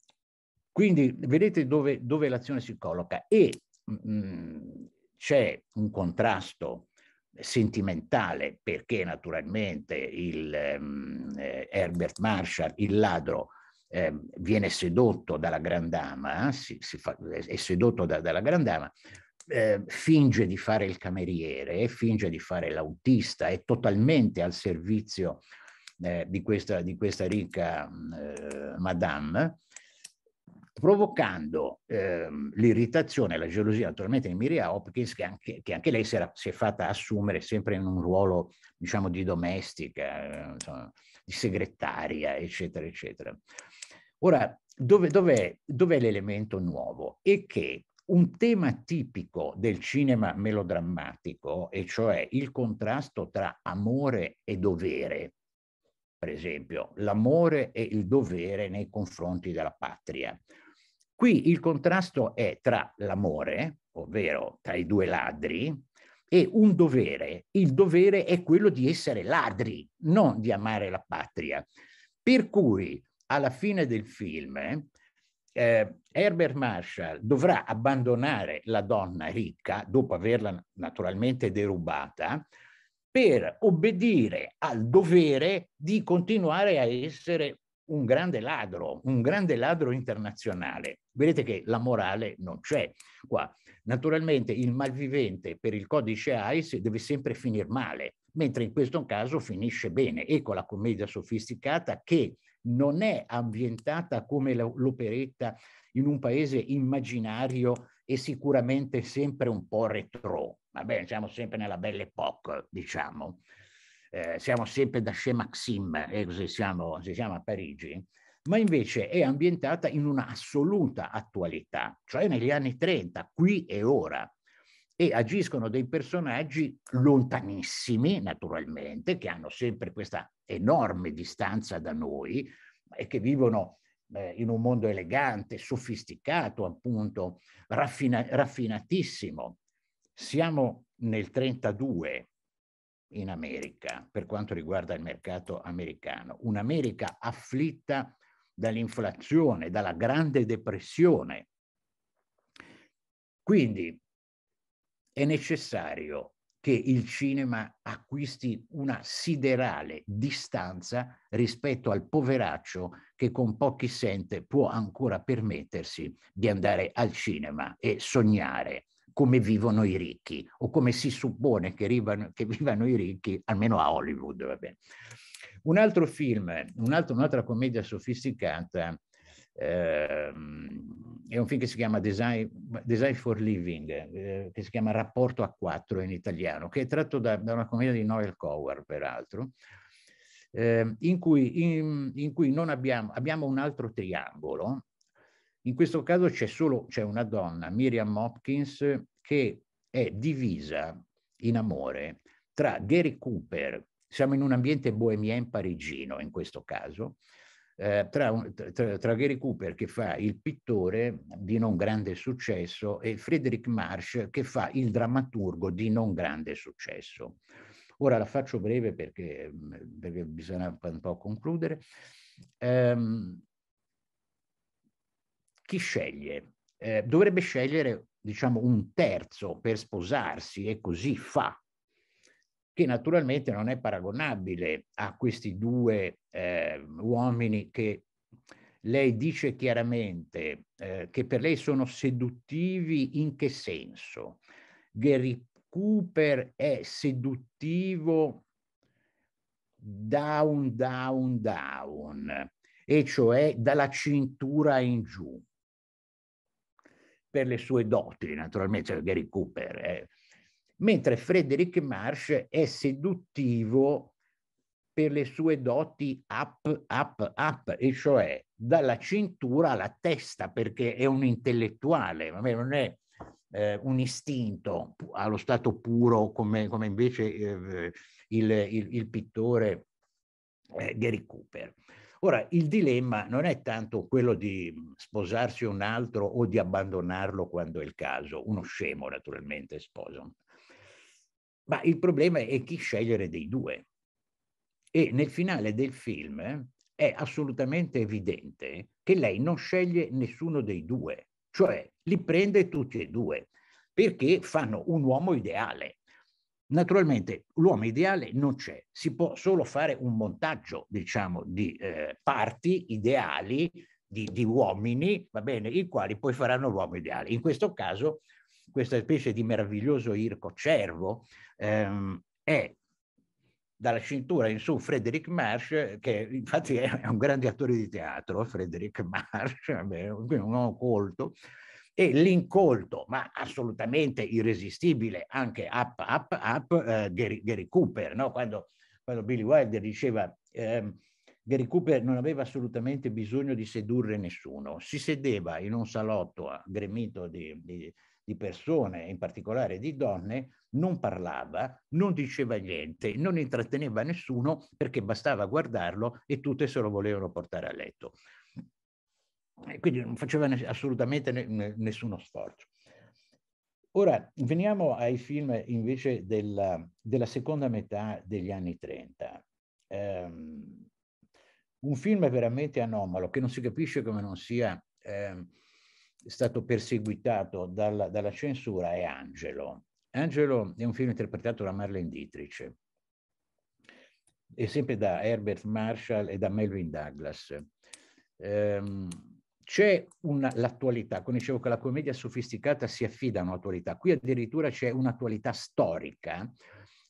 quindi vedete dove, dove l'azione si colloca e mm, c'è un contrasto sentimentale perché naturalmente il, ehm, eh, Herbert Marshall, il ladro, eh, viene sedotto dalla grandama, eh, si, si fa, è sedotto da, dalla grandama, eh, finge di fare il cameriere, finge di fare l'autista, è totalmente al servizio eh, di, questa, di, questa, ricca eh, madame, provocando ehm, l'irritazione la gelosia naturalmente di Miria Hopkins, che anche, che anche lei si, era, si, è fatta assumere sempre in un ruolo, diciamo, di domestica, eh, insomma, di segretaria, eccetera, eccetera. Ora, dove, dov'è, dov'è l'elemento nuovo? E che un tema tipico del cinema melodrammatico, e cioè il contrasto tra amore e dovere, per esempio, l'amore e il dovere nei confronti della patria. Qui il contrasto è tra l'amore, ovvero tra i due ladri, e un dovere. Il dovere è quello di essere ladri, non di amare la patria. Per cui alla fine del film eh, Herbert Marshall dovrà abbandonare la donna ricca, dopo averla naturalmente derubata, per obbedire al dovere di continuare a essere un grande ladro, un grande ladro internazionale. Vedete che la morale non c'è qua. Naturalmente il malvivente per il codice AIS deve sempre finire male, mentre in questo caso finisce bene. Ecco la commedia sofisticata che non è ambientata come l'operetta in un paese immaginario e sicuramente sempre un po' retro. Va bene, siamo sempre nella belle époque, diciamo. Eh, siamo sempre da Chez Maxime, eh, se, siamo, se siamo a Parigi, ma invece è ambientata in un'assoluta attualità, cioè negli anni 30, qui e ora e agiscono dei personaggi lontanissimi, naturalmente, che hanno sempre questa enorme distanza da noi e che vivono eh, in un mondo elegante, sofisticato, appunto, raffina- raffinatissimo. Siamo nel 32 in America per quanto riguarda il mercato americano, un'America afflitta dall'inflazione, dalla grande depressione. Quindi è necessario che il cinema acquisti una siderale distanza rispetto al poveraccio che con pochi cent può ancora permettersi di andare al cinema e sognare come vivono i ricchi o come si suppone che, rivano, che vivano i ricchi, almeno a Hollywood. Un altro film, un altro, un'altra commedia sofisticata Ehm, è un film che si chiama Design, Design for Living, eh, che si chiama Rapporto a quattro in italiano, che è tratto da, da una commedia di Noel Coward, peraltro, eh, in, cui, in, in cui abbiamo, abbiamo, un altro triangolo. In questo caso c'è solo c'è una donna, Miriam Hopkins, che è divisa in amore tra Gary Cooper, siamo in un ambiente bohemien parigino in questo caso, eh, tra, tra, tra, Gary Cooper che fa il pittore di non grande successo e Frederick Marsh che fa il drammaturgo di non grande successo. Ora la faccio breve perché, mm, perché bisogna un po' concludere. Ehm, chi sceglie? Eh, dovrebbe scegliere diciamo un terzo per sposarsi e così fa che naturalmente non è paragonabile a questi due eh, uomini che lei dice chiaramente eh, che per lei sono seduttivi in che senso? Gary Cooper è seduttivo down, down, down, e cioè dalla cintura in giù, per le sue doti, naturalmente, cioè Gary Cooper. Eh mentre Frederick Marsh è seduttivo per le sue doti up, up, up, e cioè dalla cintura alla testa, perché è un intellettuale, non è eh, un istinto allo stato puro come, come invece eh, il, il, il, pittore eh, Gary Cooper. Ora, il dilemma non è tanto quello di sposarsi un altro o di abbandonarlo quando è il caso, uno scemo naturalmente sposa un ma il problema è chi scegliere dei due. E nel finale del film è assolutamente evidente che lei non sceglie nessuno dei due, cioè li prende tutti e due, perché fanno un uomo ideale. Naturalmente l'uomo ideale non c'è, si può solo fare un montaggio, diciamo, di eh, parti ideali di, di uomini, va bene, i quali poi faranno l'uomo ideale. In questo caso questa specie di meraviglioso irco cervo, ehm, è dalla cintura in su Frederick Marsh, che infatti è un grande attore di teatro, Frederick Marsh, un uomo colto, e l'incolto, ma assolutamente irresistibile, anche up, up, up, eh, Gary, Gary Cooper, no? quando, quando, Billy Wilder diceva ehm, Gary Cooper non aveva assolutamente bisogno di sedurre nessuno, si sedeva in un salotto gremito di, di di persone, in particolare di donne, non parlava, non diceva niente, non intratteneva nessuno perché bastava guardarlo e tutte se lo volevano portare a letto. E quindi non faceva assolutamente nessuno sforzo. Ora veniamo ai film invece della, della seconda metà degli anni 30. Um, ehm, un film veramente anomalo che non si capisce come non sia um, stato perseguitato dalla, dalla censura è Angelo. Angelo è un film interpretato da Marlene Dietrich e sempre da Herbert Marshall e da Melvin Douglas. Ehm, c'è una, l'attualità, come dicevo che la commedia sofisticata si affida a un'attualità, qui addirittura c'è un'attualità storica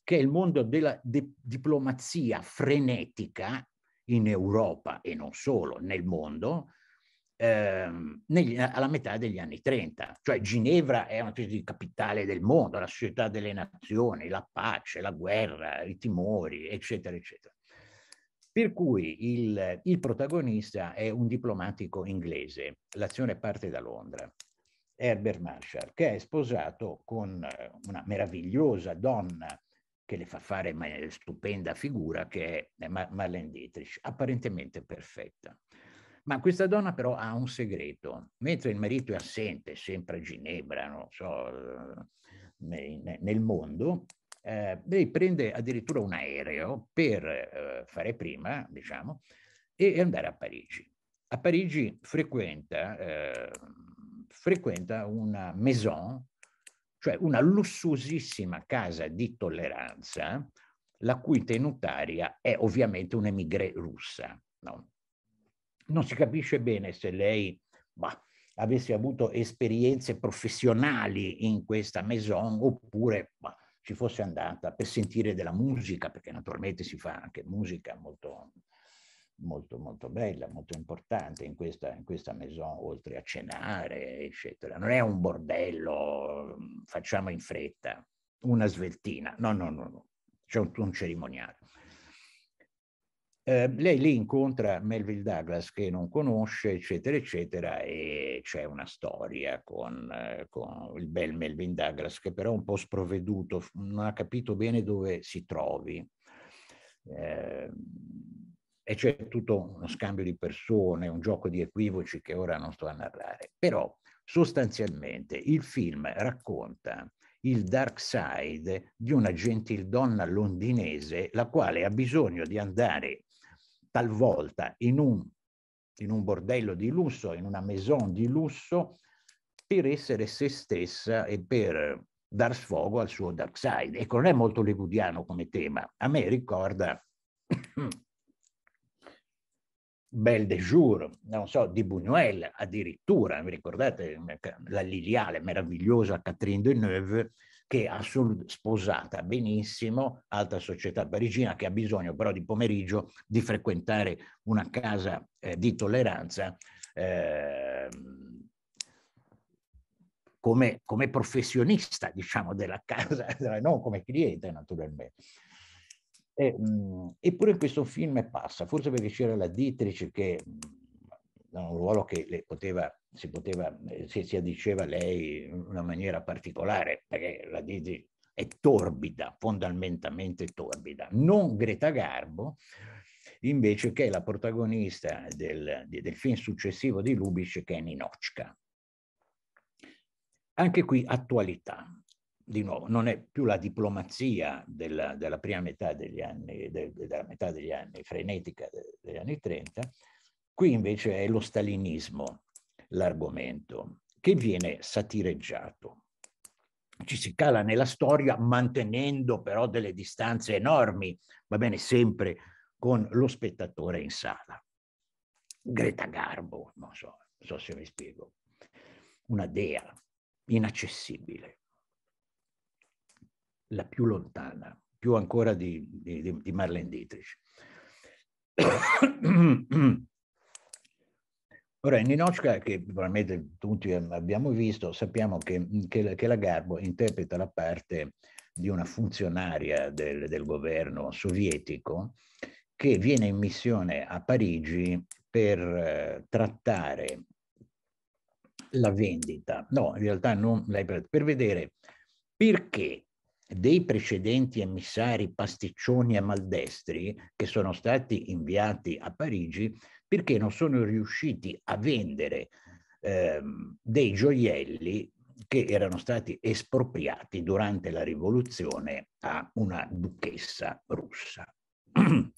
che è il mondo della di- diplomazia frenetica in Europa e non solo nel mondo, ehm, negli, eh, alla metà degli anni 30. Cioè Ginevra è una specie di capitale del mondo, la società delle nazioni, la pace, la guerra, i timori, eccetera, eccetera. Per cui il, il protagonista è un diplomatico inglese, l'azione parte da Londra, Herbert Marshall, che è sposato con eh, una meravigliosa donna che le fa fare eh, stupenda figura, che è Marlene Dietrich, apparentemente perfetta. Ma questa donna però ha un segreto. Mentre il marito è assente, sempre a Ginevra, non so, eh, nel mondo, eh, lei prende addirittura un aereo per eh, fare prima, diciamo, e andare a Parigi. A Parigi frequenta, eh, frequenta una maison, cioè una lussuosissima casa di tolleranza, la cui tenutaria è ovviamente un'emigré russa. No? non si capisce bene se lei bah, avesse avuto esperienze professionali in questa maison oppure bah, ci fosse andata per sentire della musica, perché naturalmente si fa anche musica molto, molto, molto bella, molto importante in questa, in questa maison, oltre a cenare, eccetera. Non è un bordello, facciamo in fretta, una sveltina, no, no, no, no. c'è un, un cerimoniale. Ehm, lei lì incontra Melville Douglas che non conosce, eccetera, eccetera, e c'è una storia con, eh, con, il bel Melvin Douglas che però è un po' sprovveduto, non ha capito bene dove si trovi. Eh, e c'è tutto uno scambio di persone, un gioco di equivoci che ora non sto a narrare. Però sostanzialmente il film racconta il dark side di una gentildonna londinese la quale ha bisogno di andare talvolta in un, in un bordello di lusso, in una maison di lusso, per essere se stessa e per dar sfogo al suo dark side. Ecco, non è molto hollywoodiano come tema. A me ricorda Belle de Jour, non so, di Buñuel addirittura, vi ricordate la Liliale, meravigliosa Catherine Deneuve, che ha sposata benissimo, alta società parigina, che ha bisogno però di pomeriggio di frequentare una casa eh, di tolleranza eh, come, come, professionista, diciamo, della casa, non come cliente naturalmente. E, mh, mm, eppure questo film passa, forse perché c'era la Dietrich che... Mh, mm, un ruolo che le poteva, si poteva, eh, si, si addiceva lei in una maniera particolare, perché la Didi è torbida, fondamentalmente torbida. Non Greta Garbo, invece che è la protagonista del, del film successivo di Lubitsch che è Ninocca. Anche qui attualità, di nuovo, non è più la diplomazia della, della prima metà degli anni, de, della metà degli anni frenetica degli anni 30, Qui invece è lo stalinismo l'argomento che viene satireggiato. Ci si cala nella storia mantenendo però delle distanze enormi, va bene, sempre con lo spettatore in sala. Greta Garbo, non so, non so se mi spiego, una dea inaccessibile, la più lontana, più ancora di, di, di Marlene Dietrich. Ora, in Ninocca, che probabilmente tutti abbiamo visto, sappiamo che, che, che la Garbo interpreta la parte di una funzionaria del, del governo sovietico che viene in missione a Parigi per eh, trattare la vendita. No, in realtà non per vedere perché dei precedenti emissari pasticcioni e maldestri che sono stati inviati a Parigi perché non sono riusciti a vendere ehm, dei gioielli che erano stati espropriati durante la rivoluzione a una duchessa russa.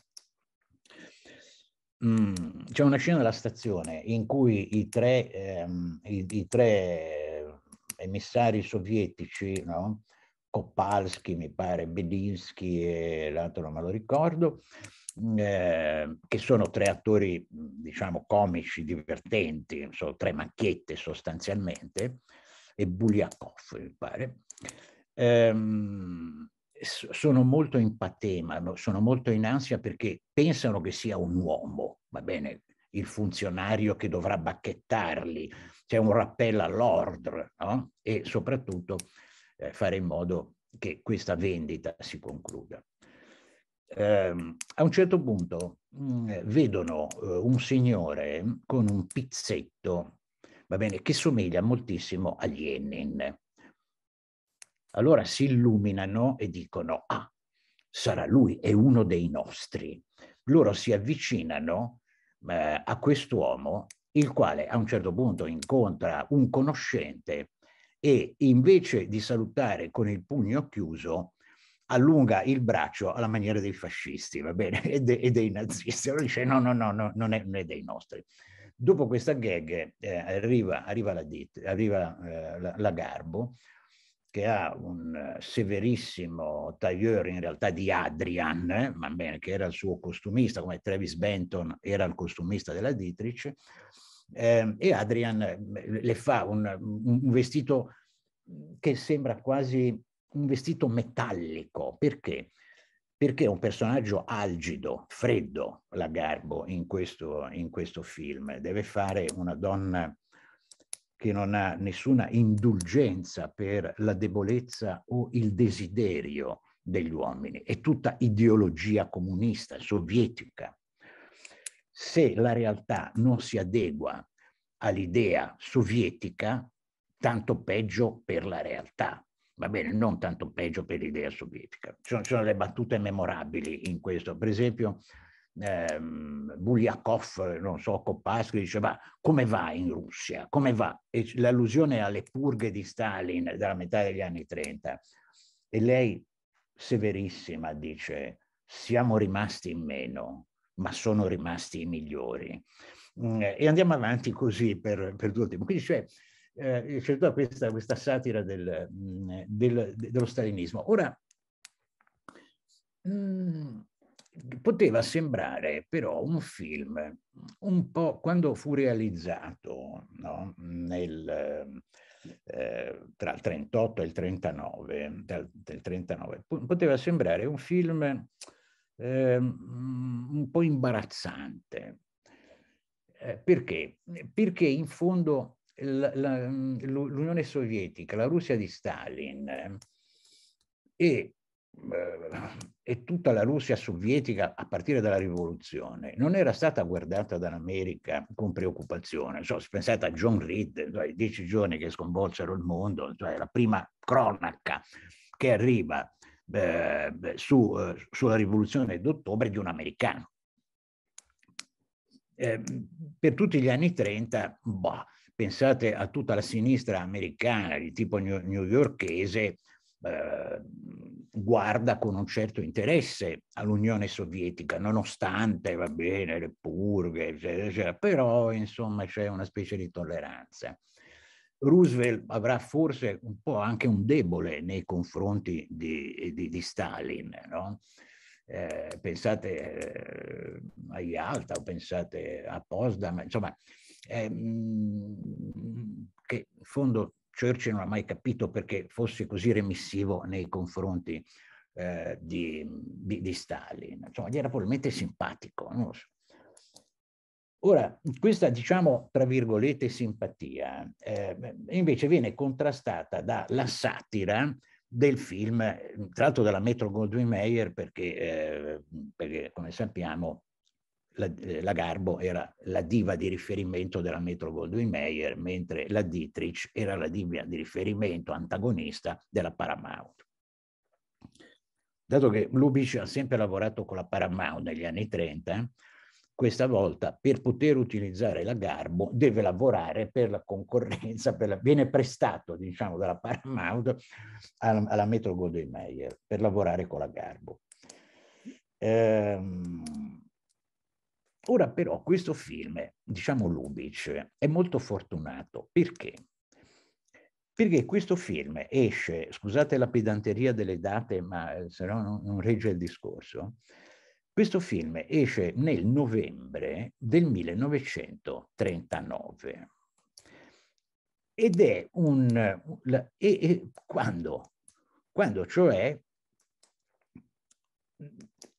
Mm, c'è una scena della stazione in cui i tre, ehm, i, i tre ehm, emissari sovietici no, Kopalski, mi pare, Bedinsky e l'altro non me lo ricordo, eh, che sono tre attori, mm, diciamo, comici, divertenti, sono tre macchiette sostanzialmente, e Buliakov, mi pare. Eh, sono molto in patema, sono molto in ansia perché pensano che sia un uomo, va bene, il funzionario che dovrà bacchettarli, c'è un rappello all'ordre, no? E soprattutto eh, fare in modo che questa vendita si concluda. Eh, a un certo punto mh, mm, eh, vedono eh, un signore con un pizzetto, va bene, che somiglia moltissimo agli Lenin. Allora si illuminano e dicono, ah, sarà lui, è uno dei nostri. Loro si avvicinano eh, a quest'uomo, il quale a un certo punto incontra un conoscente e invece di salutare con il pugno chiuso allunga il braccio alla maniera dei fascisti, va bene, e, de, e dei nazisti. Allora dice no, no, no, no non, è, non è dei nostri. Dopo questa gag eh, arriva, arriva, la, dit, arriva eh, la, la, Garbo, che ha un eh, severissimo tailleur in realtà di Adrian, eh, ma bene, che era il suo costumista, come Travis Benton era il costumista della Dietrich, eh, e Adrian ehm, le fa un, un vestito che sembra quasi un vestito metallico, perché? perché è un personaggio algido, freddo, la Garbo, in questo, in questo, film. Deve fare una donna che non ha nessuna indulgenza per la debolezza o il desiderio degli uomini. È tutta ideologia comunista, sovietica se la realtà non si adegua all'idea sovietica, tanto peggio per la realtà. Va bene, non tanto peggio per l'idea sovietica. Ci sono, ci sono le battute memorabili in questo. Per esempio, ehm, Buliakov, non so, Kopasky diceva come va in Russia? Come va? E l'allusione alle purghe di Stalin dalla metà degli anni 30. E lei, severissima, dice siamo rimasti in meno, ma sono rimasti i migliori. Mm, eh, e andiamo avanti così per, per due tempi. Quindi c'è, cioè, eh, c'è tutta questa, questa satira del, mm, eh, del, dello stalinismo. Ora, mh, mm, poteva sembrare però un film un po' quando fu realizzato no? nel, eh, tra il 38 e il 39, del 39, poteva sembrare un film eh, mm, un po' imbarazzante. Eh, perché? Mm. Perché in fondo mm, l'Unione Sovietica, la Russia di Stalin eh, e, eh, e tutta la Russia sovietica a partire dalla rivoluzione non era stata guardata dall'America con preoccupazione. Cioè, pensate a John Reed, cioè, i dieci giorni che sconvolsero il mondo, cioè la prima cronaca che arriva eh, su, eh, sulla rivoluzione d'ottobre di un americano. Eh, per tutti gli anni 30, boh, pensate a tutta la sinistra americana di tipo newyorchese, eh, guarda con un certo interesse all'Unione Sovietica, nonostante, va bene, le purghe, eccetera, eccetera, però insomma c'è una specie di tolleranza. Roosevelt avrà forse un po' anche un debole nei confronti di, di, di Stalin. No? Eh, pensate eh, a Yalta o pensate a Potsdam, insomma, ehm, che in fondo Churchill non ha mai capito perché fosse così remissivo nei confronti eh, di, di, di, Stalin. Insomma, gli era probabilmente simpatico, non lo so. Ora, questa, diciamo, tra virgolette, simpatia eh, invece viene contrastata dalla satira del film, tra l'altro della Metro Goldwyn Mayer, perché, eh, perché come sappiamo la, eh, la, Garbo era la diva di riferimento della Metro Goldwyn Mayer, mentre la Dietrich era la diva di riferimento antagonista della Paramount. Dato che Lubitsch ha sempre lavorato con la Paramount negli anni 30, questa volta per poter utilizzare la Garbo deve lavorare per la concorrenza, per la, viene prestato diciamo dalla Paramount alla, alla Metro Goldwyn Mayer per lavorare con la Garbo. Ehm, ora però questo film, diciamo Lubitsch, è molto fortunato perché? Perché questo film esce, scusate la pedanteria delle date, ma eh, se no non, non regge il discorso, questo film esce nel novembre del 1939 ed è un... e, e quando? Quando cioè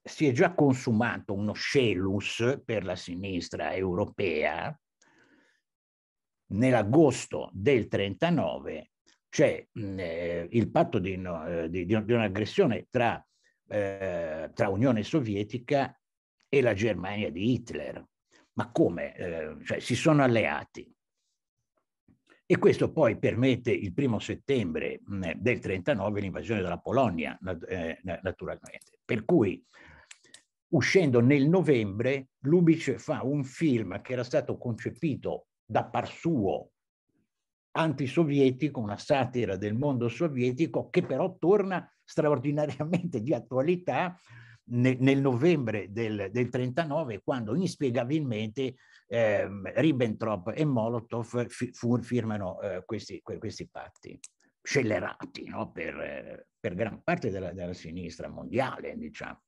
si è già consumato uno scelus per la sinistra europea, nell'agosto del 1939 c'è mm, eh, il patto di, no, eh, di, di un'aggressione tra eh, tra Unione Sovietica e la Germania di Hitler. Ma come? Eh, cioè, si sono alleati. E questo poi permette il primo settembre mh, mm, del 39 l'invasione della Polonia, nat- eh, naturalmente. Per cui, uscendo nel novembre, Lubitsch fa un film che era stato concepito da par suo antisovietico, una satira del mondo sovietico, che però torna straordinariamente di attualità nel, nel novembre del, del 39 quando inspiegabilmente eh, Ribbentrop e Molotov fu, firmano eh, questi, questi, patti scellerati no? per, per, gran parte della, della sinistra mondiale, diciamo.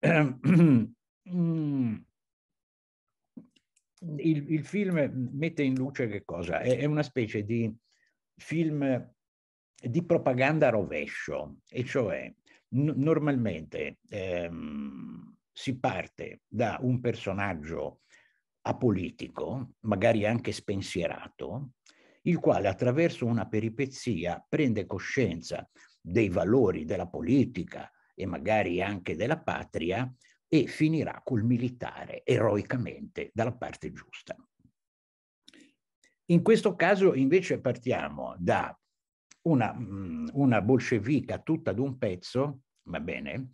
Ehm, mm, il, il, film mette in luce che cosa? È, è una specie di film di propaganda a rovescio, e cioè normalmente ehm, si parte da un personaggio apolitico, magari anche spensierato, il quale attraverso una peripezia prende coscienza dei valori della politica e magari anche della patria e finirà col militare eroicamente dalla parte giusta. In questo caso invece partiamo da una, mm, una bolscevica tutta d'un pezzo, va bene,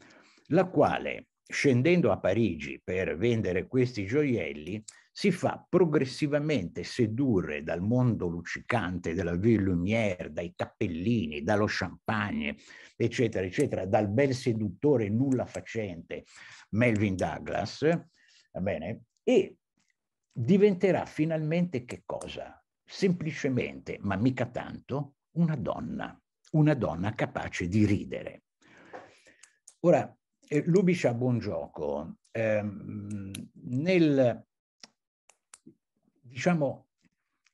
la quale scendendo a Parigi per vendere questi gioielli si fa progressivamente sedurre dal mondo luccicante della Ville Lumière, dai cappellini, dallo champagne, eccetera, eccetera, dal bel seduttore nulla facente Melvin Douglas, va bene? E diventerà finalmente che cosa? Semplicemente, ma mica tanto, una donna, una donna capace di ridere. Ora, eh, Lubic ha buon ehm, nel, diciamo,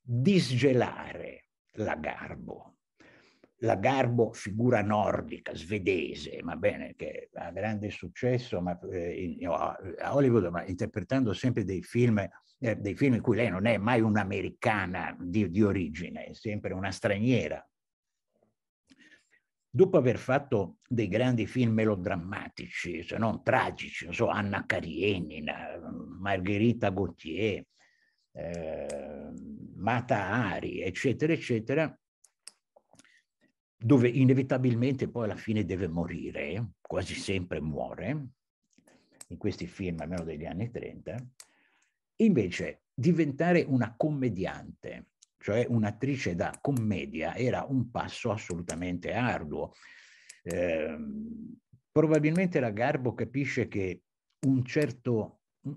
disgelare la Garbo, la Garbo figura nordica, svedese, va bene, che ha grande successo ma, eh, in, a Hollywood, ma interpretando sempre dei film eh, dei film in cui lei non è mai un'americana di, di origine, è sempre una straniera. Dopo aver fatto dei grandi film melodrammatici, se non tragici, non so, Anna Karenina, Margherita Gauthier, eh, Mata Ari, eccetera, eccetera, dove inevitabilmente poi alla fine deve morire, quasi sempre muore, in questi film almeno degli anni 30, Invece diventare una commediante, cioè un'attrice da commedia, era un passo assolutamente arduo. Eh, probabilmente la Garbo capisce che un certo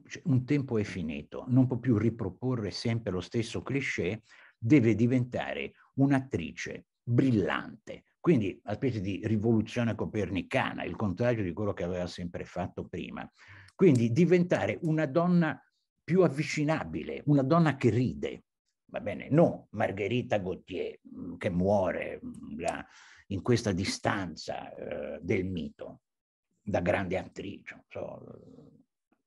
cioè, un tempo è finito, non può più riproporre sempre lo stesso cliché, deve diventare un'attrice brillante. Quindi una specie di rivoluzione copernicana, il contrario di quello che aveva sempre fatto prima. Quindi diventare una donna più avvicinabile, una donna che ride, va bene, non Margherita Gautier mm, che muore mm, la, in questa distanza eh, del mito, da grande attrice, so,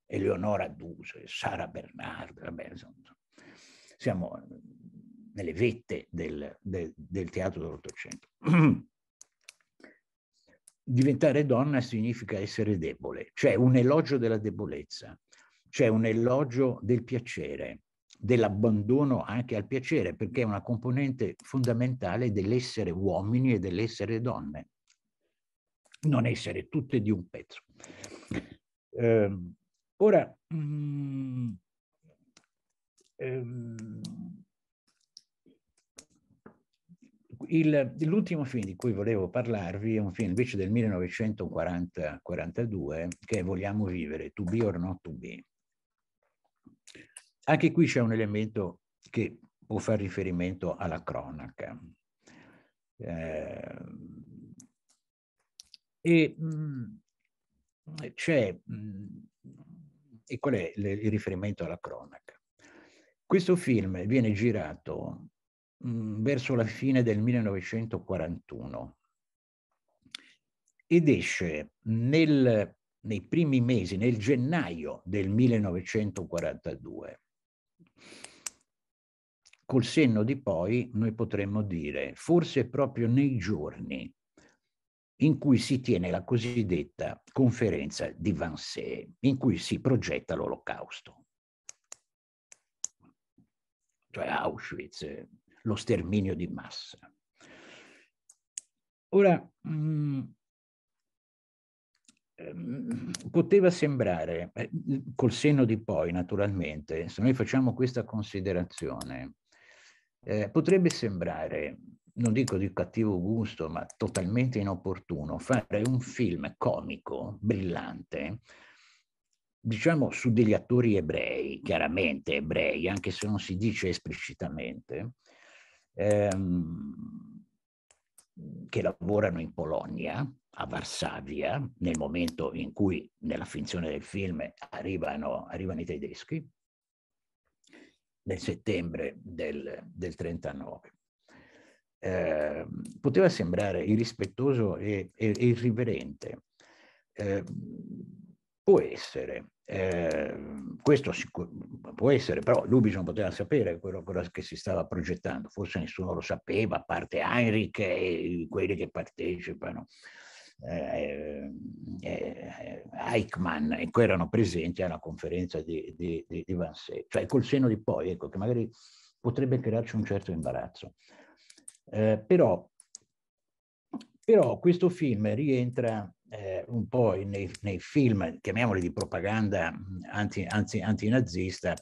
Eleonora Duse, Sara Bernardo, vabbè, insomma, siamo mm, nelle vette del, del, del teatro dell'Ottocento. Diventare donna significa essere debole, cioè un elogio della debolezza c'è un elogio del piacere, dell'abbandono anche al piacere, perché è una componente fondamentale dell'essere uomini e dell'essere donne. Non essere tutte di un pezzo. Eh, ora, mm, ehm, l'ultimo film di cui volevo parlarvi è un film invece del 1940-42 che è Vogliamo vivere, To Be or Not To Be, anche qui c'è un elemento che può fare riferimento alla cronaca. Eh, e mm, c'è, mm, e qual è il riferimento alla cronaca? Questo film viene girato mm, verso la fine del 1941 ed esce nel, nei primi mesi, nel gennaio del 1942. Col senno di poi noi potremmo dire, forse proprio nei giorni in cui si tiene la cosiddetta conferenza di Wannsee, in cui si progetta l'olocausto. Cioè Auschwitz, lo sterminio di massa. Ora, mh, mm, Ehm, poteva sembrare, eh, col senno di poi naturalmente, se noi facciamo questa considerazione, eh, potrebbe sembrare, non dico di cattivo gusto, ma totalmente inopportuno, fare un film comico, brillante, diciamo su degli attori ebrei, chiaramente ebrei, anche se non si dice esplicitamente, ehm, che lavorano in Polonia, a Varsavia, nel momento in cui nella finzione del film arrivano, arrivano i tedeschi, nel settembre del, 1939. Eh, poteva sembrare irrispettoso e, e, e irriverente. Eh, può essere, eh, questo può essere, però Lubis non poteva sapere quello, quello, che si stava progettando, forse nessuno lo sapeva, a parte Heinrich e quelli che partecipano eh eh, eh, eh, Eichmann, in cui erano presenti alla conferenza di, di, di, di Vansè. Cioè col seno di poi, ecco, che magari potrebbe crearci un certo imbarazzo. Eh, però, però, questo film rientra eh, un po' nei, nei, film, chiamiamoli di propaganda anti, anti, antinazista,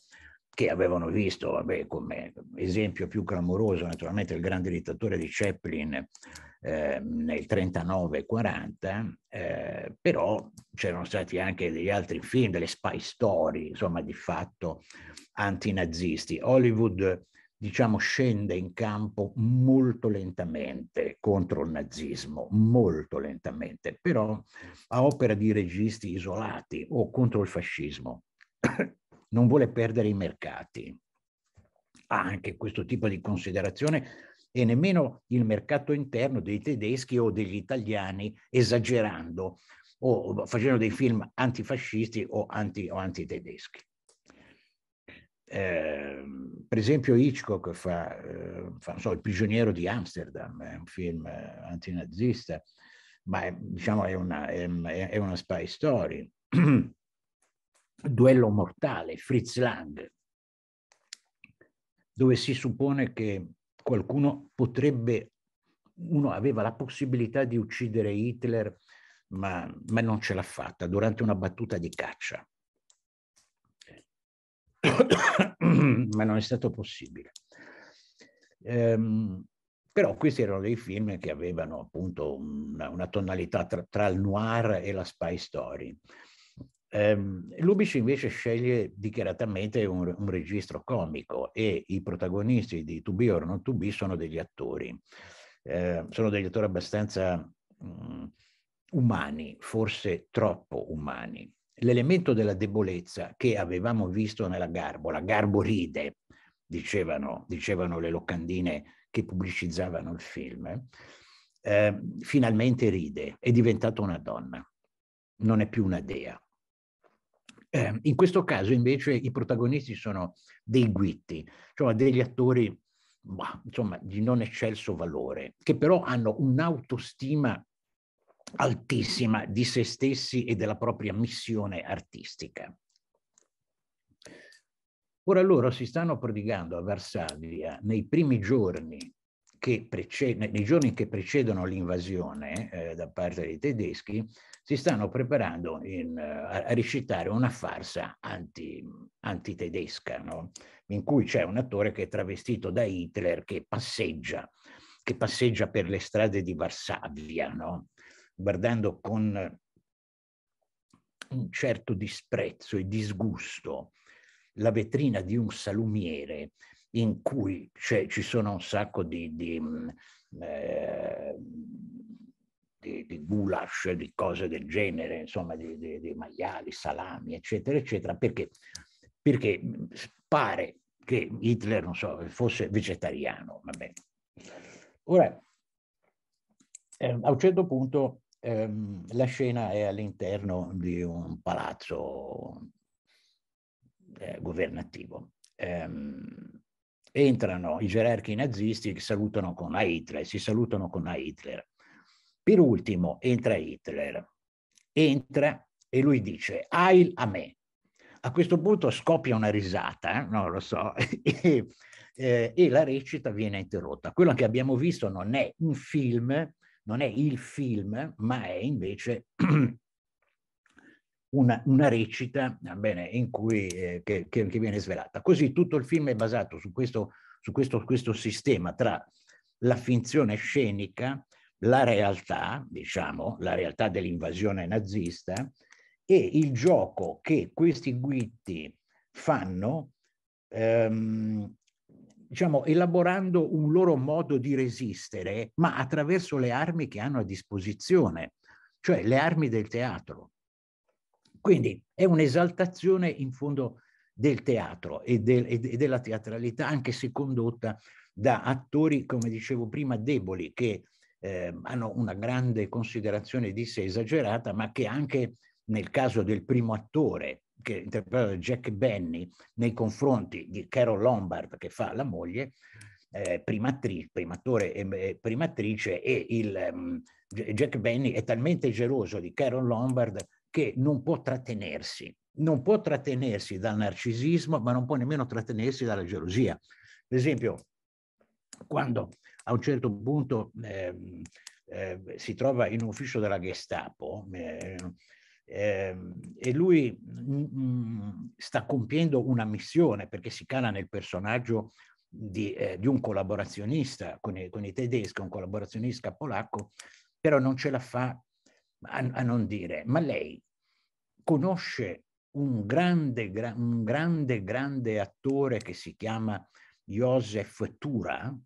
che avevano visto, vabbè, come esempio più clamoroso naturalmente il grande dittatore di Chaplin, Ehm, nel 39-40, eh, però c'erano stati anche degli altri film, delle spy story, insomma di fatto antinazisti. Hollywood diciamo, scende in campo molto lentamente contro il nazismo, molto lentamente, però a opera di registi isolati o contro il fascismo. non vuole perdere i mercati. Ha anche questo tipo di considerazione e nemmeno il mercato interno dei tedeschi o degli italiani esagerando o facendo dei film antifascisti o, anti, o antitedeschi. Eh, per esempio Hitchcock fa, eh, fa so, Il prigioniero di Amsterdam, è un film antinazista, ma è, diciamo è una, è, è una spy story. Duello mortale, Fritz Lang, dove si suppone che qualcuno potrebbe, uno aveva la possibilità di uccidere Hitler, ma, ma non ce l'ha fatta durante una battuta di caccia. ma non è stato possibile. Ehm, però questi erano dei film che avevano appunto una, una tonalità tra, tra, il noir e la spy story. Um, ehm, Lubitsch invece sceglie dichiaratamente un, un, registro comico e i protagonisti di To Be or Not To Be sono degli attori. Eh, sono degli attori abbastanza um, umani, forse troppo umani. L'elemento della debolezza che avevamo visto nella Garbo, la Garbo ride, dicevano, dicevano le locandine che pubblicizzavano il film, eh, finalmente ride, è diventata una donna, non è più una dea eh, in questo caso invece i protagonisti sono dei guitti, cioè degli attori bah, insomma, di non eccelso valore, che però hanno un'autostima altissima di se stessi e della propria missione artistica. Ora loro si stanno prodigando a Varsavia nei primi giorni che, preced- nei giorni che precedono l'invasione eh, da parte dei tedeschi si stanno preparando in, eh, a, a, recitare una farsa anti, antitedesca, no? in cui c'è un attore che è travestito da Hitler che passeggia, che passeggia per le strade di Varsavia, no? guardando con un certo disprezzo e disgusto la vetrina di un salumiere in cui ci sono un sacco di, di mm, eh, di, di, goulash, di cose del genere, insomma, di, di, di maiali, salami, eccetera, eccetera, perché, perché pare che Hitler, non so, fosse vegetariano, va Ora, eh, a un certo punto ehm, la scena è all'interno di un palazzo eh, governativo. Eh, entrano i gerarchi nazisti che salutano con Hitler, si salutano con Hitler. Per ultimo entra Hitler, entra e lui dice Ail a me. A questo punto scoppia una risata, eh? non lo so, e, eh, e, la recita viene interrotta. Quello che abbiamo visto non è un film, non è il film, ma è invece una, una recita bene, in cui, eh, che, che, che, viene svelata. Così tutto il film è basato su questo, su questo, questo sistema tra la finzione scenica la realtà, diciamo, la realtà dell'invasione nazista e il gioco che questi guitti fanno, ehm, diciamo, elaborando un loro modo di resistere, ma attraverso le armi che hanno a disposizione, cioè le armi del teatro. Quindi è un'esaltazione in fondo del teatro e, del, e della teatralità, anche se condotta da attori, come dicevo prima, deboli, che eh, hanno una grande considerazione di sé esagerata, ma che anche nel caso del primo attore, che interpreta Jack Benny, nei confronti di Carol Lombard, che fa la moglie, eh, prima, attrice, prima attore e prima attrice, e il, um, Jack Benny è talmente geloso di Carol Lombard che non può trattenersi, non può trattenersi dal narcisismo, ma non può nemmeno trattenersi dalla gelosia. Per esempio, quando a un certo punto eh, eh, si trova in un ufficio della Gestapo ehm, ehm, e lui mh, mm, mm, sta compiendo una missione perché si cala nel personaggio di, eh, di un collaborazionista con i, con i tedeschi, un collaborazionista polacco, però non ce la fa a, a non dire, ma lei conosce un grande, gra un grande, grande attore che si chiama Josef Tura,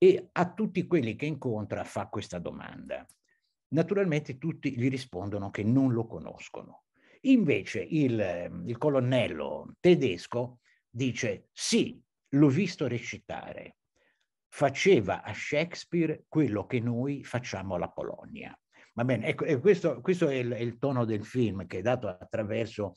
e a tutti quelli che incontra fa questa domanda. Naturalmente tutti gli rispondono che non lo conoscono. Invece il, ehm, il colonnello tedesco dice sì, l'ho visto recitare. Faceva a Shakespeare quello che noi facciamo alla Polonia. Va bene, ecco, questo, questo è, il, il, tono del film che è dato attraverso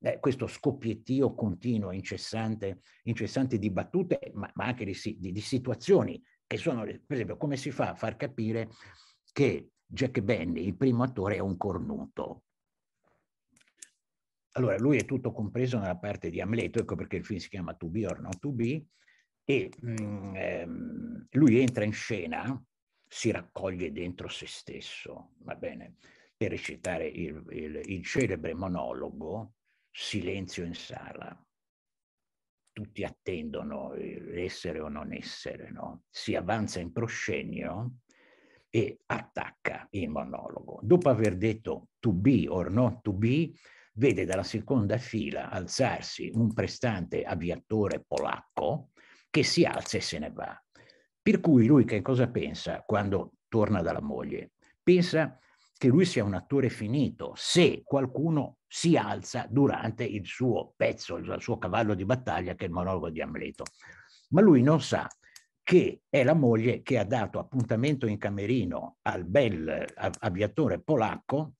eh, questo scoppiettio continuo, incessante, incessante di battute, ma, ma anche di, di, di situazioni che sono, per esempio, come si fa a far capire che Jack Benny, il primo attore, è un cornuto. Allora, lui è tutto compreso nella parte di Amleto, ecco perché il film si chiama To Be or Not To Be, e mm, ehm, lui entra in scena, si raccoglie dentro se stesso, va bene, per recitare il, il, il celebre monologo Silenzio in sala, tutti attendono l'essere eh, o non essere, no? si avanza in proscenio e attacca il monologo. Dopo aver detto to be or not to be, vede dalla seconda fila alzarsi un prestante aviatore polacco che si alza e se ne va. Per cui lui che cosa pensa quando torna dalla moglie? Pensa che lui sia un attore finito se qualcuno si alza durante il suo pezzo, il suo cavallo di battaglia che è il monologo di Amleto. Ma lui non sa che è la moglie che ha dato appuntamento in camerino al bel aviatore polacco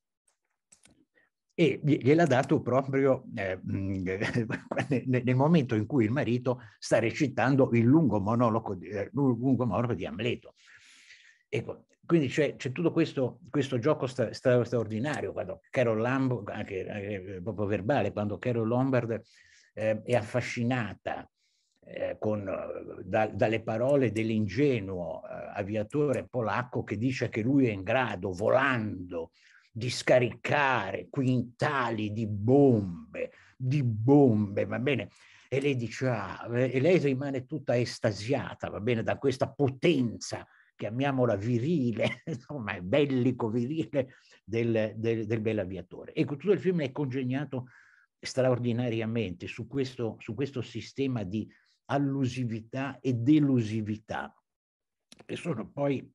e gliel'ha dato proprio eh, nel momento in cui il marito sta recitando il lungo monologo di, eh, lungo monologo di Amleto. Ecco, quindi c'è, cioè, c'è tutto questo, questo gioco stra, stra, straordinario. Quando Carol Lombard, anche, anche, eh, proprio verbale, quando Carol Lombard eh, è affascinata eh, con, eh, da, dalle parole dell'ingenuo eh, aviatore polacco che dice che lui è in grado, volando, di scaricare quintali di bombe, di bombe, va bene? E lei dice, ah, e lei rimane tutta estasiata, va bene, da questa potenza chiamiamola virile, insomma bellico virile del, del, del bell'aviatore. Ecco, tutto il film è congegnato straordinariamente su questo, su questo sistema di allusività e delusività, che sono poi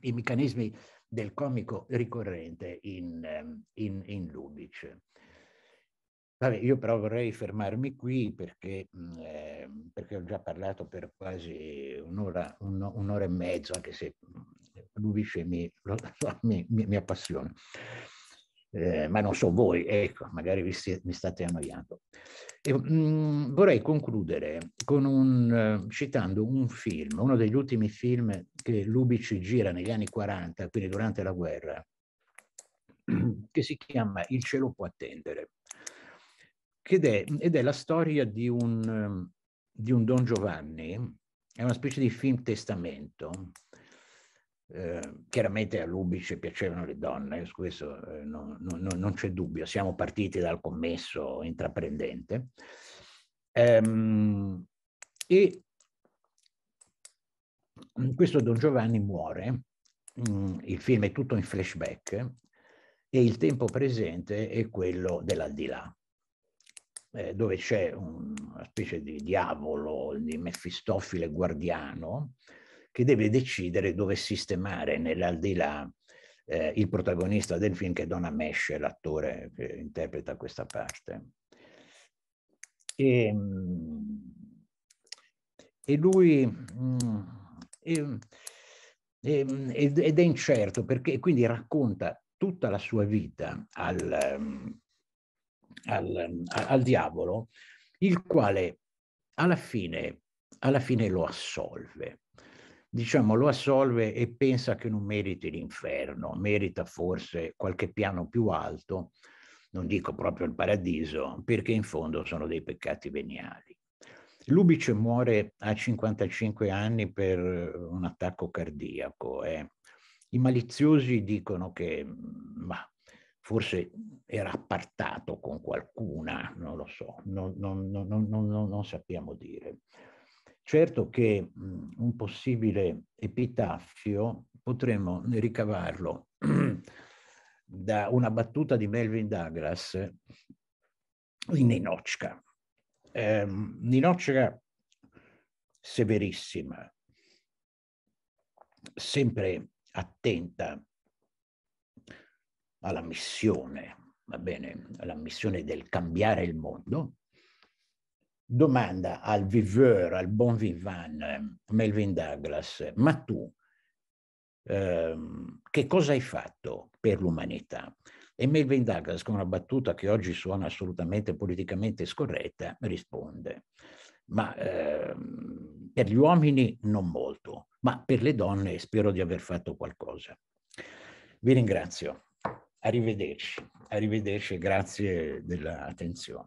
i meccanismi del comico ricorrente in, ehm, in, in Lubitsch. Vabbè, io però vorrei fermarmi qui perché, eh, perché ho già parlato per quasi un'ora, un, un'ora e mezzo, anche se Lubice mhmm, mi, mi, mi appassiona. Eh, ma non so voi, ecco, magari vi stia, mi state annoiando. E, mh, mhmm, vorrei concludere con un, citando un film, uno degli ultimi film che Lubici gira negli anni 40, quindi durante la guerra, che si chiama Il cielo può attendere è, ed è la storia di un, ehm, di un, Don Giovanni, è una specie di film testamento. Eh, chiaramente a Lubic piacevano le donne, su questo eh, no, no, no, non c'è dubbio, siamo partiti dal commesso intraprendente. Ehm, e questo Don Giovanni muore, mm, il film è tutto in flashback e il tempo presente è quello dell'aldilà eh, dove c'è una specie di diavolo, di Mefistofile guardiano, che deve decidere dove sistemare nell'aldilà eh, il protagonista del film, che è Donna Mesce, l'attore che interpreta questa parte. E, ehm, e lui... Mm, e, ehm, ehm, ed è incerto perché quindi racconta tutta la sua vita al, mm, al, al diavolo, il quale alla fine, alla fine lo assolve diciamo, lo assolve e pensa che non meriti l'inferno, merita forse qualche piano più alto, non dico proprio il paradiso, perché in fondo sono dei peccati veniali. Lubice muore a 55 anni per un attacco cardiaco. Eh. I maliziosi dicono che bah, forse era appartato con qualcuna, non lo so, non, non, non, non sappiamo dire. Certo che un possibile epitaffio potremmo ricavarlo da una battuta di Melvin Douglas in Ninocca. Eh, Ninocca severissima, sempre attenta alla missione, va bene, alla missione del cambiare il mondo, domanda al viveur, al bon vivant eh, Melvin Douglas, ma tu ehm, che cosa hai fatto per l'umanità? E Melvin Douglas, con una battuta che oggi suona assolutamente politicamente scorretta, risponde, ma ehm, per gli uomini non molto, ma per le donne spero di aver fatto qualcosa. Vi ringrazio. Arrivederci, arrivederci e grazie dell'attenzione.